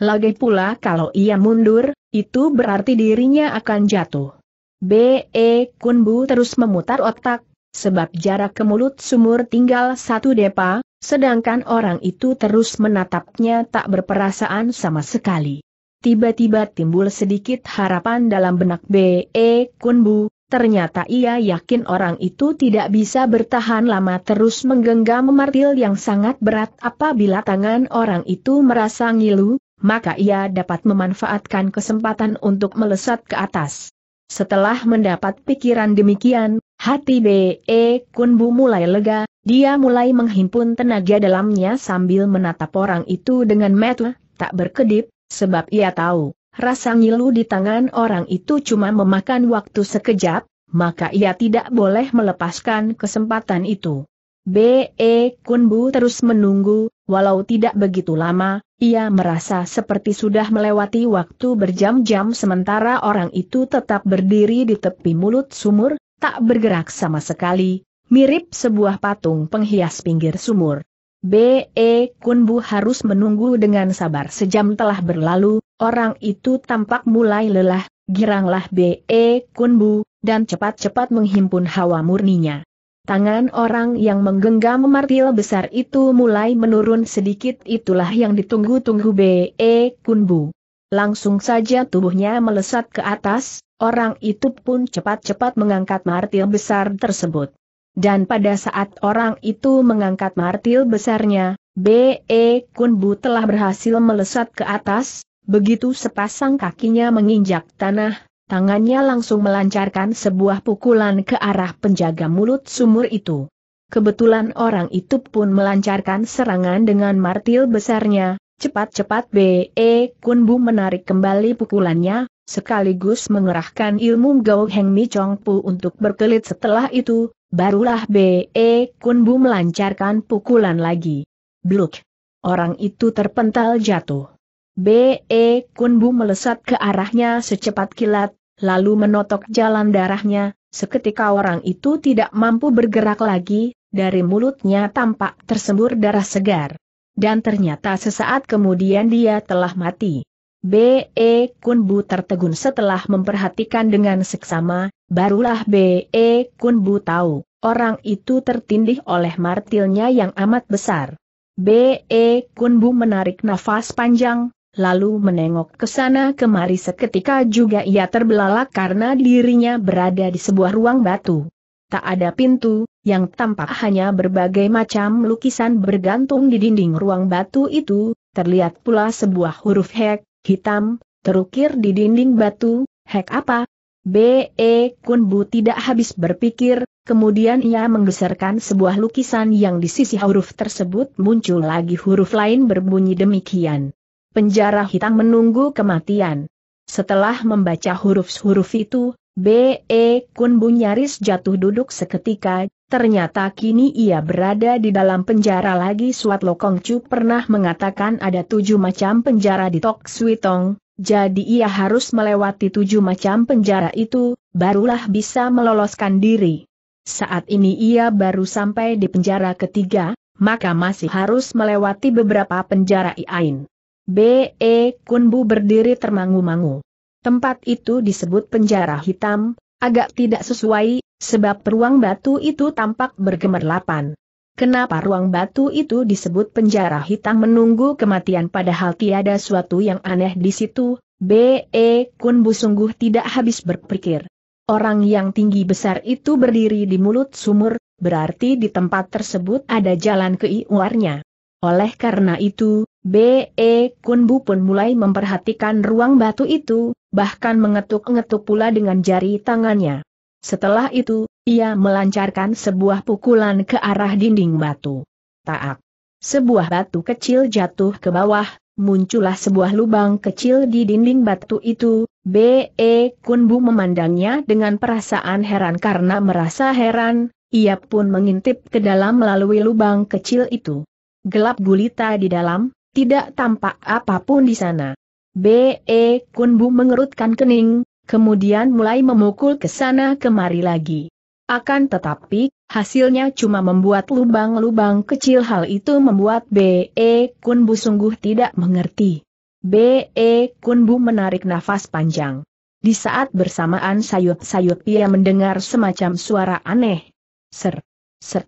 Lagi pula kalau ia mundur, itu berarti dirinya akan jatuh. B.E. Kunbu terus memutar otak, Sebab jarak ke mulut sumur tinggal satu depa, sedangkan orang itu terus menatapnya tak berperasaan sama sekali. Tiba-tiba timbul sedikit harapan dalam benak B.E. Eh, Kunbu, ternyata ia yakin orang itu tidak bisa bertahan lama terus menggenggam martil yang sangat berat apabila tangan orang itu merasa ngilu, maka ia dapat memanfaatkan kesempatan untuk melesat ke atas. Setelah mendapat pikiran demikian, Hati B.E. Kunbu mulai lega, dia mulai menghimpun tenaga dalamnya sambil menatap orang itu dengan metu, tak berkedip, sebab ia tahu, rasa ngilu di tangan orang itu cuma memakan waktu sekejap, maka ia tidak boleh melepaskan kesempatan itu. B.E. Kunbu terus menunggu, walau tidak begitu lama, ia merasa seperti sudah melewati waktu berjam-jam sementara orang itu tetap berdiri di tepi mulut sumur, tak bergerak sama sekali, mirip sebuah patung penghias pinggir sumur. B.E. Kunbu harus menunggu dengan sabar sejam telah berlalu, orang itu tampak mulai lelah, giranglah B.E. Kunbu, dan cepat-cepat menghimpun hawa murninya. Tangan orang yang menggenggam martil besar itu mulai menurun sedikit itulah yang ditunggu-tunggu B.E. Kunbu. Langsung saja tubuhnya melesat ke atas, Orang itu pun cepat-cepat mengangkat martil besar tersebut. Dan pada saat orang itu mengangkat martil besarnya, B.E. Kunbu telah berhasil melesat ke atas, begitu sepasang kakinya menginjak tanah, tangannya langsung melancarkan sebuah pukulan ke arah penjaga mulut sumur itu. Kebetulan orang itu pun melancarkan serangan dengan martil besarnya, cepat-cepat B.E. Kunbu menarik kembali pukulannya, sekaligus mengerahkan ilmu Gao Heng Mi Chong Pu untuk berkelit setelah itu, barulah B.E. E Kun Bu melancarkan pukulan lagi. Bluk! Orang itu terpental jatuh. B.E. E Kun Bu melesat ke arahnya secepat kilat, lalu menotok jalan darahnya, seketika orang itu tidak mampu bergerak lagi, dari mulutnya tampak tersembur darah segar. Dan ternyata sesaat kemudian dia telah mati. B.E. Kunbu tertegun setelah memperhatikan dengan seksama, barulah B.E. Kunbu tahu, orang itu tertindih oleh martilnya yang amat besar. B.E. Kunbu menarik nafas panjang, lalu menengok ke sana kemari seketika juga ia terbelalak karena dirinya berada di sebuah ruang batu. Tak ada pintu, yang tampak hanya berbagai macam lukisan bergantung di dinding ruang batu itu, terlihat pula sebuah huruf hek, hitam, terukir di dinding batu, hek apa? B.E. Kun Bu tidak habis berpikir, kemudian ia menggeserkan sebuah lukisan yang di sisi huruf tersebut muncul lagi huruf lain berbunyi demikian. Penjara hitam menunggu kematian. Setelah membaca huruf-huruf itu, B.E. Kun Bu nyaris jatuh duduk seketika, ternyata kini ia berada di dalam penjara lagi Suat Lokong Chu pernah mengatakan ada tujuh macam penjara di Tok Sui Tong, jadi ia harus melewati tujuh macam penjara itu, barulah bisa meloloskan diri. Saat ini ia baru sampai di penjara ketiga, maka masih harus melewati beberapa penjara iain. B.E. Kun Bu berdiri termangu-mangu. Tempat itu disebut penjara hitam, agak tidak sesuai, sebab ruang batu itu tampak bergemerlapan. Kenapa ruang batu itu disebut penjara hitam menunggu kematian padahal tiada suatu yang aneh di situ, B.E. Kunbu sungguh tidak habis berpikir. Orang yang tinggi besar itu berdiri di mulut sumur, berarti di tempat tersebut ada jalan ke iwarnya. Oleh karena itu, B.E. Kunbu pun mulai memperhatikan ruang batu itu, bahkan mengetuk-ngetuk pula dengan jari tangannya. Setelah itu, ia melancarkan sebuah pukulan ke arah dinding batu. Taak. Sebuah batu kecil jatuh ke bawah, muncullah sebuah lubang kecil di dinding batu itu, B.E. Kunbu memandangnya dengan perasaan heran karena merasa heran, ia pun mengintip ke dalam melalui lubang kecil itu. Gelap gulita di dalam, tidak tampak apapun di sana. B.E. Kunbu mengerutkan kening, kemudian mulai memukul ke sana kemari lagi. Akan tetapi, hasilnya cuma membuat lubang-lubang kecil hal itu membuat B.E. Kunbu sungguh tidak mengerti. B.E. Kunbu menarik nafas panjang. Di saat bersamaan sayut-sayut ia mendengar semacam suara aneh. Ser, ser,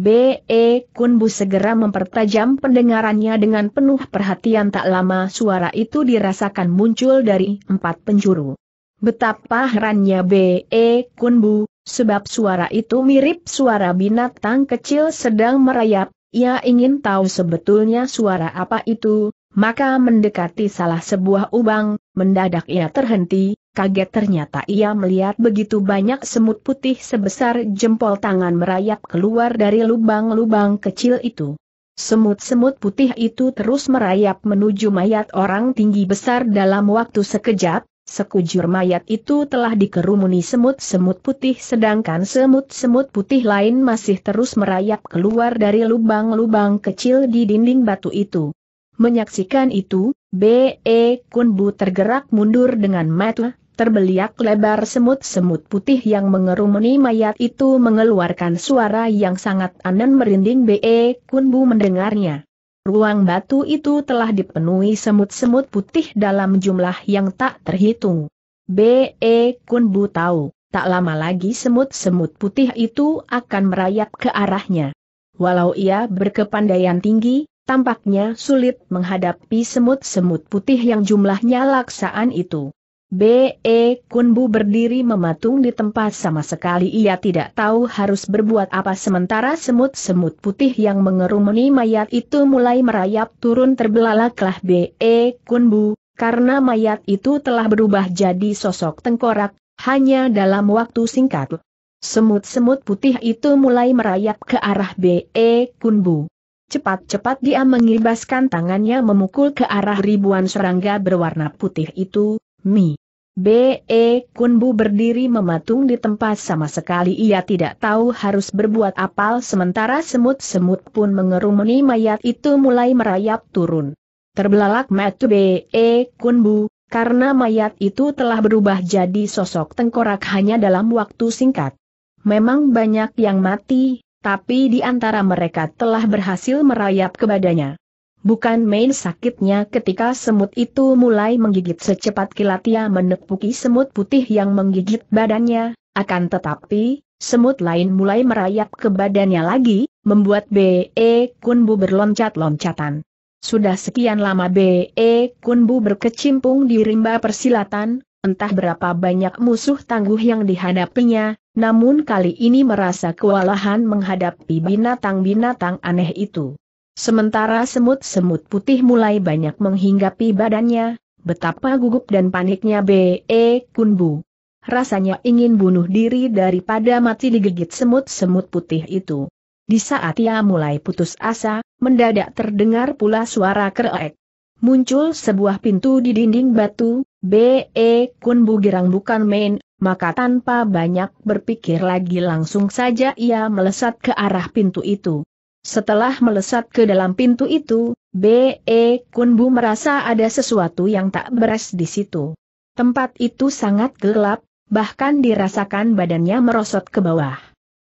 B.E. Kunbu segera mempertajam pendengarannya dengan penuh perhatian tak lama suara itu dirasakan muncul dari empat penjuru. Betapa herannya B.E. Kunbu, sebab suara itu mirip suara binatang kecil sedang merayap, ia ingin tahu sebetulnya suara apa itu, maka mendekati salah sebuah ubang, mendadak ia terhenti, kaget ternyata ia melihat begitu banyak semut putih sebesar jempol tangan merayap keluar dari lubang-lubang kecil itu. Semut-semut putih itu terus merayap menuju mayat orang tinggi besar dalam waktu sekejap, sekujur mayat itu telah dikerumuni semut-semut putih sedangkan semut-semut putih lain masih terus merayap keluar dari lubang-lubang kecil di dinding batu itu. Menyaksikan itu, B.E. Kunbu tergerak mundur dengan matuh, Terbeliak lebar semut-semut putih yang mengerumuni mayat itu mengeluarkan suara yang sangat anan merinding B.E. Kunbu mendengarnya. Ruang batu itu telah dipenuhi semut-semut putih dalam jumlah yang tak terhitung. B.E. Kunbu tahu, tak lama lagi semut-semut putih itu akan merayap ke arahnya. Walau ia berkepandaian tinggi, tampaknya sulit menghadapi semut-semut putih yang jumlahnya laksaan itu. B.E. Kunbu berdiri mematung di tempat sama sekali ia tidak tahu harus berbuat apa sementara semut-semut putih yang mengerumuni mayat itu mulai merayap turun terbelalaklah B.E. Kunbu, karena mayat itu telah berubah jadi sosok tengkorak, hanya dalam waktu singkat. Semut-semut putih itu mulai merayap ke arah B.E. Kunbu. Cepat-cepat dia mengibaskan tangannya memukul ke arah ribuan serangga berwarna putih itu, Mi. B.E. Kunbu berdiri mematung di tempat sama sekali ia tidak tahu harus berbuat apal sementara semut-semut pun mengerumuni mayat itu mulai merayap turun. Terbelalak mata B.E. Kunbu, karena mayat itu telah berubah jadi sosok tengkorak hanya dalam waktu singkat. Memang banyak yang mati, tapi di antara mereka telah berhasil merayap ke badannya. Bukan main sakitnya ketika semut itu mulai menggigit secepat kilat ia menepuki semut putih yang menggigit badannya, akan tetapi, semut lain mulai merayap ke badannya lagi, membuat B.E. Kunbu berloncat-loncatan. Sudah sekian lama B.E. Kunbu berkecimpung di rimba persilatan, entah berapa banyak musuh tangguh yang dihadapinya, namun kali ini merasa kewalahan menghadapi binatang-binatang aneh itu. Sementara semut-semut putih mulai banyak menghinggapi badannya, betapa gugup dan paniknya B.E. Kunbu. Rasanya ingin bunuh diri daripada mati digigit semut-semut putih itu. Di saat ia mulai putus asa, mendadak terdengar pula suara kereek. Muncul sebuah pintu di dinding batu, B.E. Kunbu girang bukan main, maka tanpa banyak berpikir lagi langsung saja ia melesat ke arah pintu itu. Setelah melesat ke dalam pintu itu, B.E. Kunbu merasa ada sesuatu yang tak beres di situ. Tempat itu sangat gelap, bahkan dirasakan badannya merosot ke bawah.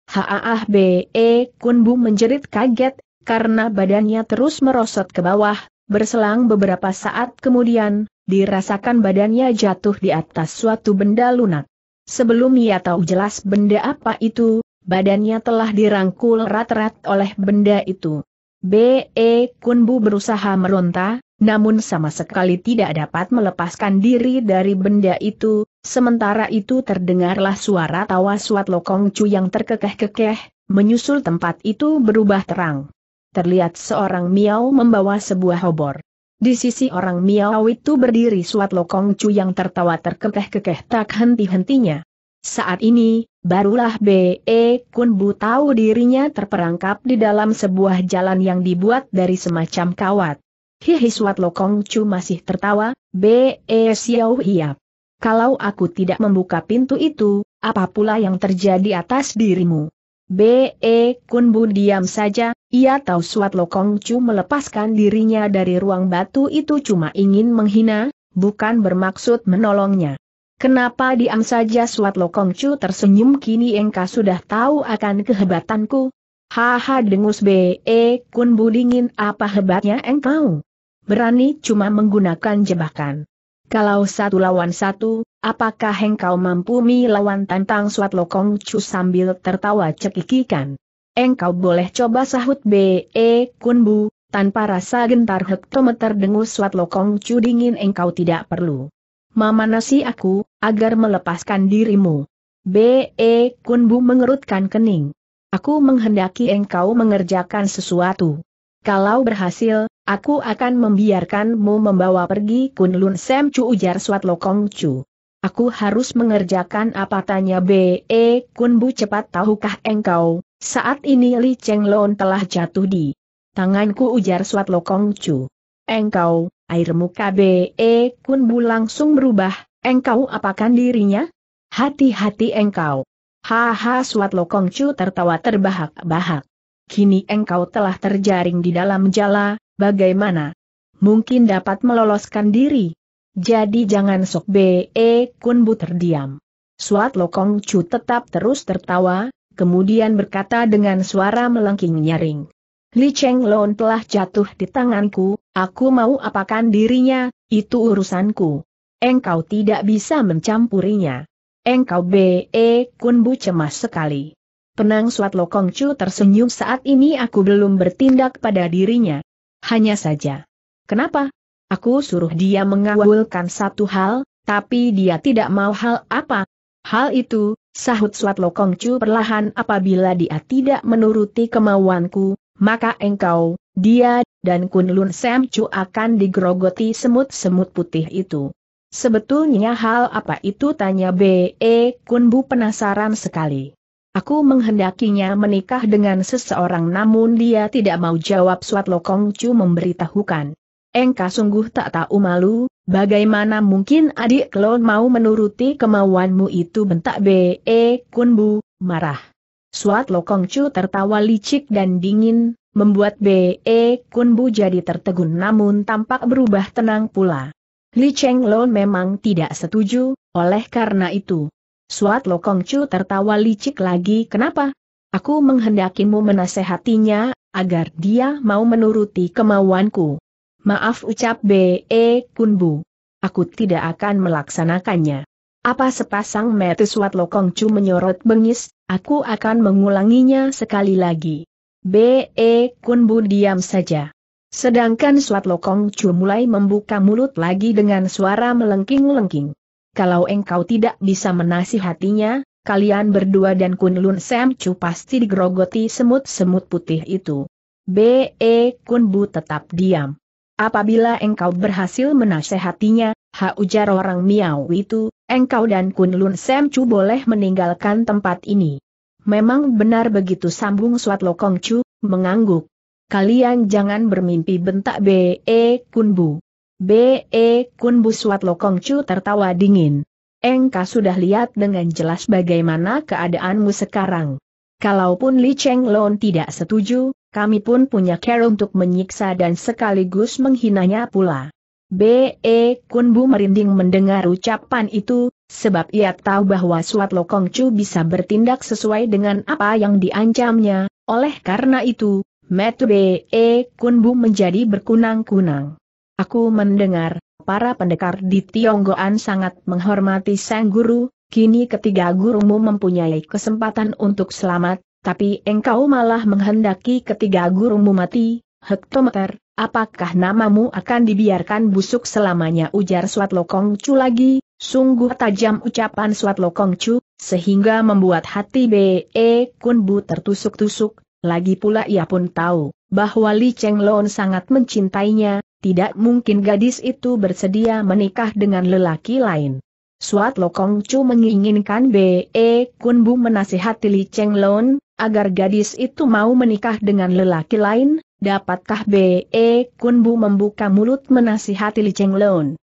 Haah B.E. Kunbu menjerit kaget, karena badannya terus merosot ke bawah, berselang beberapa saat kemudian, dirasakan badannya jatuh di atas suatu benda lunak. Sebelum ia tahu jelas benda apa itu, Badannya telah dirangkul rat-rat oleh benda itu. B.E. Kunbu berusaha meronta, namun sama sekali tidak dapat melepaskan diri dari benda itu, sementara itu terdengarlah suara tawa Suat Lokong Chu yang terkekeh-kekeh, menyusul tempat itu berubah terang. Terlihat seorang Miao membawa sebuah obor. Di sisi orang Miao itu berdiri Suat Lokong Chu yang tertawa terkekeh-kekeh tak henti-hentinya. Saat ini, barulah B.E. Kun Bu tahu dirinya terperangkap di dalam sebuah jalan yang dibuat dari semacam kawat. Hihi Suat Lokong Chu masih tertawa, B.E. Xiao Hiap. Kalau aku tidak membuka pintu itu, apa pula yang terjadi atas dirimu? B.E. Kun Bu diam saja, ia tahu Suat Lokong Chu melepaskan dirinya dari ruang batu itu cuma ingin menghina, bukan bermaksud menolongnya. Kenapa diam saja Suat Lokongcu tersenyum kini engkau sudah tahu akan kehebatanku? Haha dengus be, e, kun dingin. apa hebatnya engkau? Berani cuma menggunakan jebakan. Kalau satu lawan satu, apakah engkau mampu mi lawan tantang Suat Lokongcu sambil tertawa cekikikan? Engkau boleh coba sahut be, e, kun bu, tanpa rasa gentar hektometer dengus Suat Lokongcu dingin engkau tidak perlu mamanasi aku, agar melepaskan dirimu. B.E. Kunbu mengerutkan kening. Aku menghendaki engkau mengerjakan sesuatu. Kalau berhasil, aku akan membiarkanmu membawa pergi Kunlun Sem Chu ujar Swat Lokong Chu. Aku harus mengerjakan apa tanya B.E. Kunbu cepat tahukah engkau, saat ini Li Cheng Lon telah jatuh di tanganku ujar Swat Lokong Chu. Engkau, Air muka B.E. Kunbu langsung berubah, engkau apakan dirinya? Hati-hati engkau. Haha Suat Lokong Chu tertawa terbahak-bahak. Kini engkau telah terjaring di dalam jala, bagaimana? Mungkin dapat meloloskan diri. Jadi jangan sok B.E. Kunbu terdiam. Suat Lokong Chu tetap terus tertawa, kemudian berkata dengan suara melengking nyaring. Li Cheng Lon telah jatuh di tanganku, Aku mau apakan dirinya, itu urusanku. Engkau tidak bisa mencampurinya. Engkau B.E. Kunbu cemas sekali. Penang Suat Lokong tersenyum saat ini aku belum bertindak pada dirinya. Hanya saja. Kenapa? Aku suruh dia mengawulkan satu hal, tapi dia tidak mau hal apa. Hal itu, sahut Suat Lokong perlahan apabila dia tidak menuruti kemauanku, maka engkau, dia, dan Kunlun semcu akan digrogoti semut-semut putih itu. Sebetulnya hal apa itu tanya B.E. E, Kunbu penasaran sekali. Aku menghendakinya menikah dengan seseorang namun dia tidak mau jawab Suat Lokong Chu memberitahukan. Engka sungguh tak tahu malu, bagaimana mungkin adik klon mau menuruti kemauanmu itu bentak B.E. E, Kunbu, marah. Suat Lokong Chu tertawa licik dan dingin, membuat B.E. E Kun Bu jadi tertegun namun tampak berubah tenang pula. Li Cheng Lo memang tidak setuju, oleh karena itu. Suat Lokong Chu tertawa licik lagi kenapa? Aku menghendakimu menasehatinya, agar dia mau menuruti kemauanku. Maaf ucap B.E. E Kun Bu. Aku tidak akan melaksanakannya. Apa sepasang suat lokong cu menyorot bengis, aku akan mengulanginya sekali lagi. B.E. Kunbu diam saja. Sedangkan Swat Lokong mulai membuka mulut lagi dengan suara melengking-lengking. Kalau engkau tidak bisa menasihatinya, kalian berdua dan Kun Lun Sam cu pasti digerogoti semut-semut putih itu. B.E. Kunbu tetap diam. Apabila engkau berhasil menasehatinya, Ha ujar orang Miao itu, engkau dan Kunlun Sam Chu boleh meninggalkan tempat ini. Memang benar begitu sambung Suat Lokong Chu, mengangguk. Kalian jangan bermimpi bentak B.E. E Kunbu. B.E. E Kunbu Suat Lokong Chu tertawa dingin. Engkau sudah lihat dengan jelas bagaimana keadaanmu sekarang. Kalaupun Li Cheng Lon tidak setuju, kami pun punya care untuk menyiksa dan sekaligus menghinanya pula. B.E. Kunbu merinding mendengar ucapan itu, sebab ia tahu bahwa Suat Lokong Chu bisa bertindak sesuai dengan apa yang diancamnya, oleh karena itu, metu E. Kunbu menjadi berkunang-kunang. Aku mendengar, para pendekar di Tionggoan sangat menghormati sang guru, kini ketiga gurumu mempunyai kesempatan untuk selamat, tapi engkau malah menghendaki ketiga gurumu mati, Hektometer, apakah namamu akan dibiarkan busuk selamanya ujar Swat Lokong Chu lagi, sungguh tajam ucapan Swat Lokong Chu, sehingga membuat hati B.E. Kun Bu tertusuk-tusuk, lagi pula ia pun tahu, bahwa Li Cheng Lon sangat mencintainya, tidak mungkin gadis itu bersedia menikah dengan lelaki lain. Suat Lokong Chu menginginkan B.E. Kun Bu menasihati Li Cheng Lon, agar gadis itu mau menikah dengan lelaki lain, Dapatkah B.E. Kunbu membuka mulut menasihati Li Cheng Lon?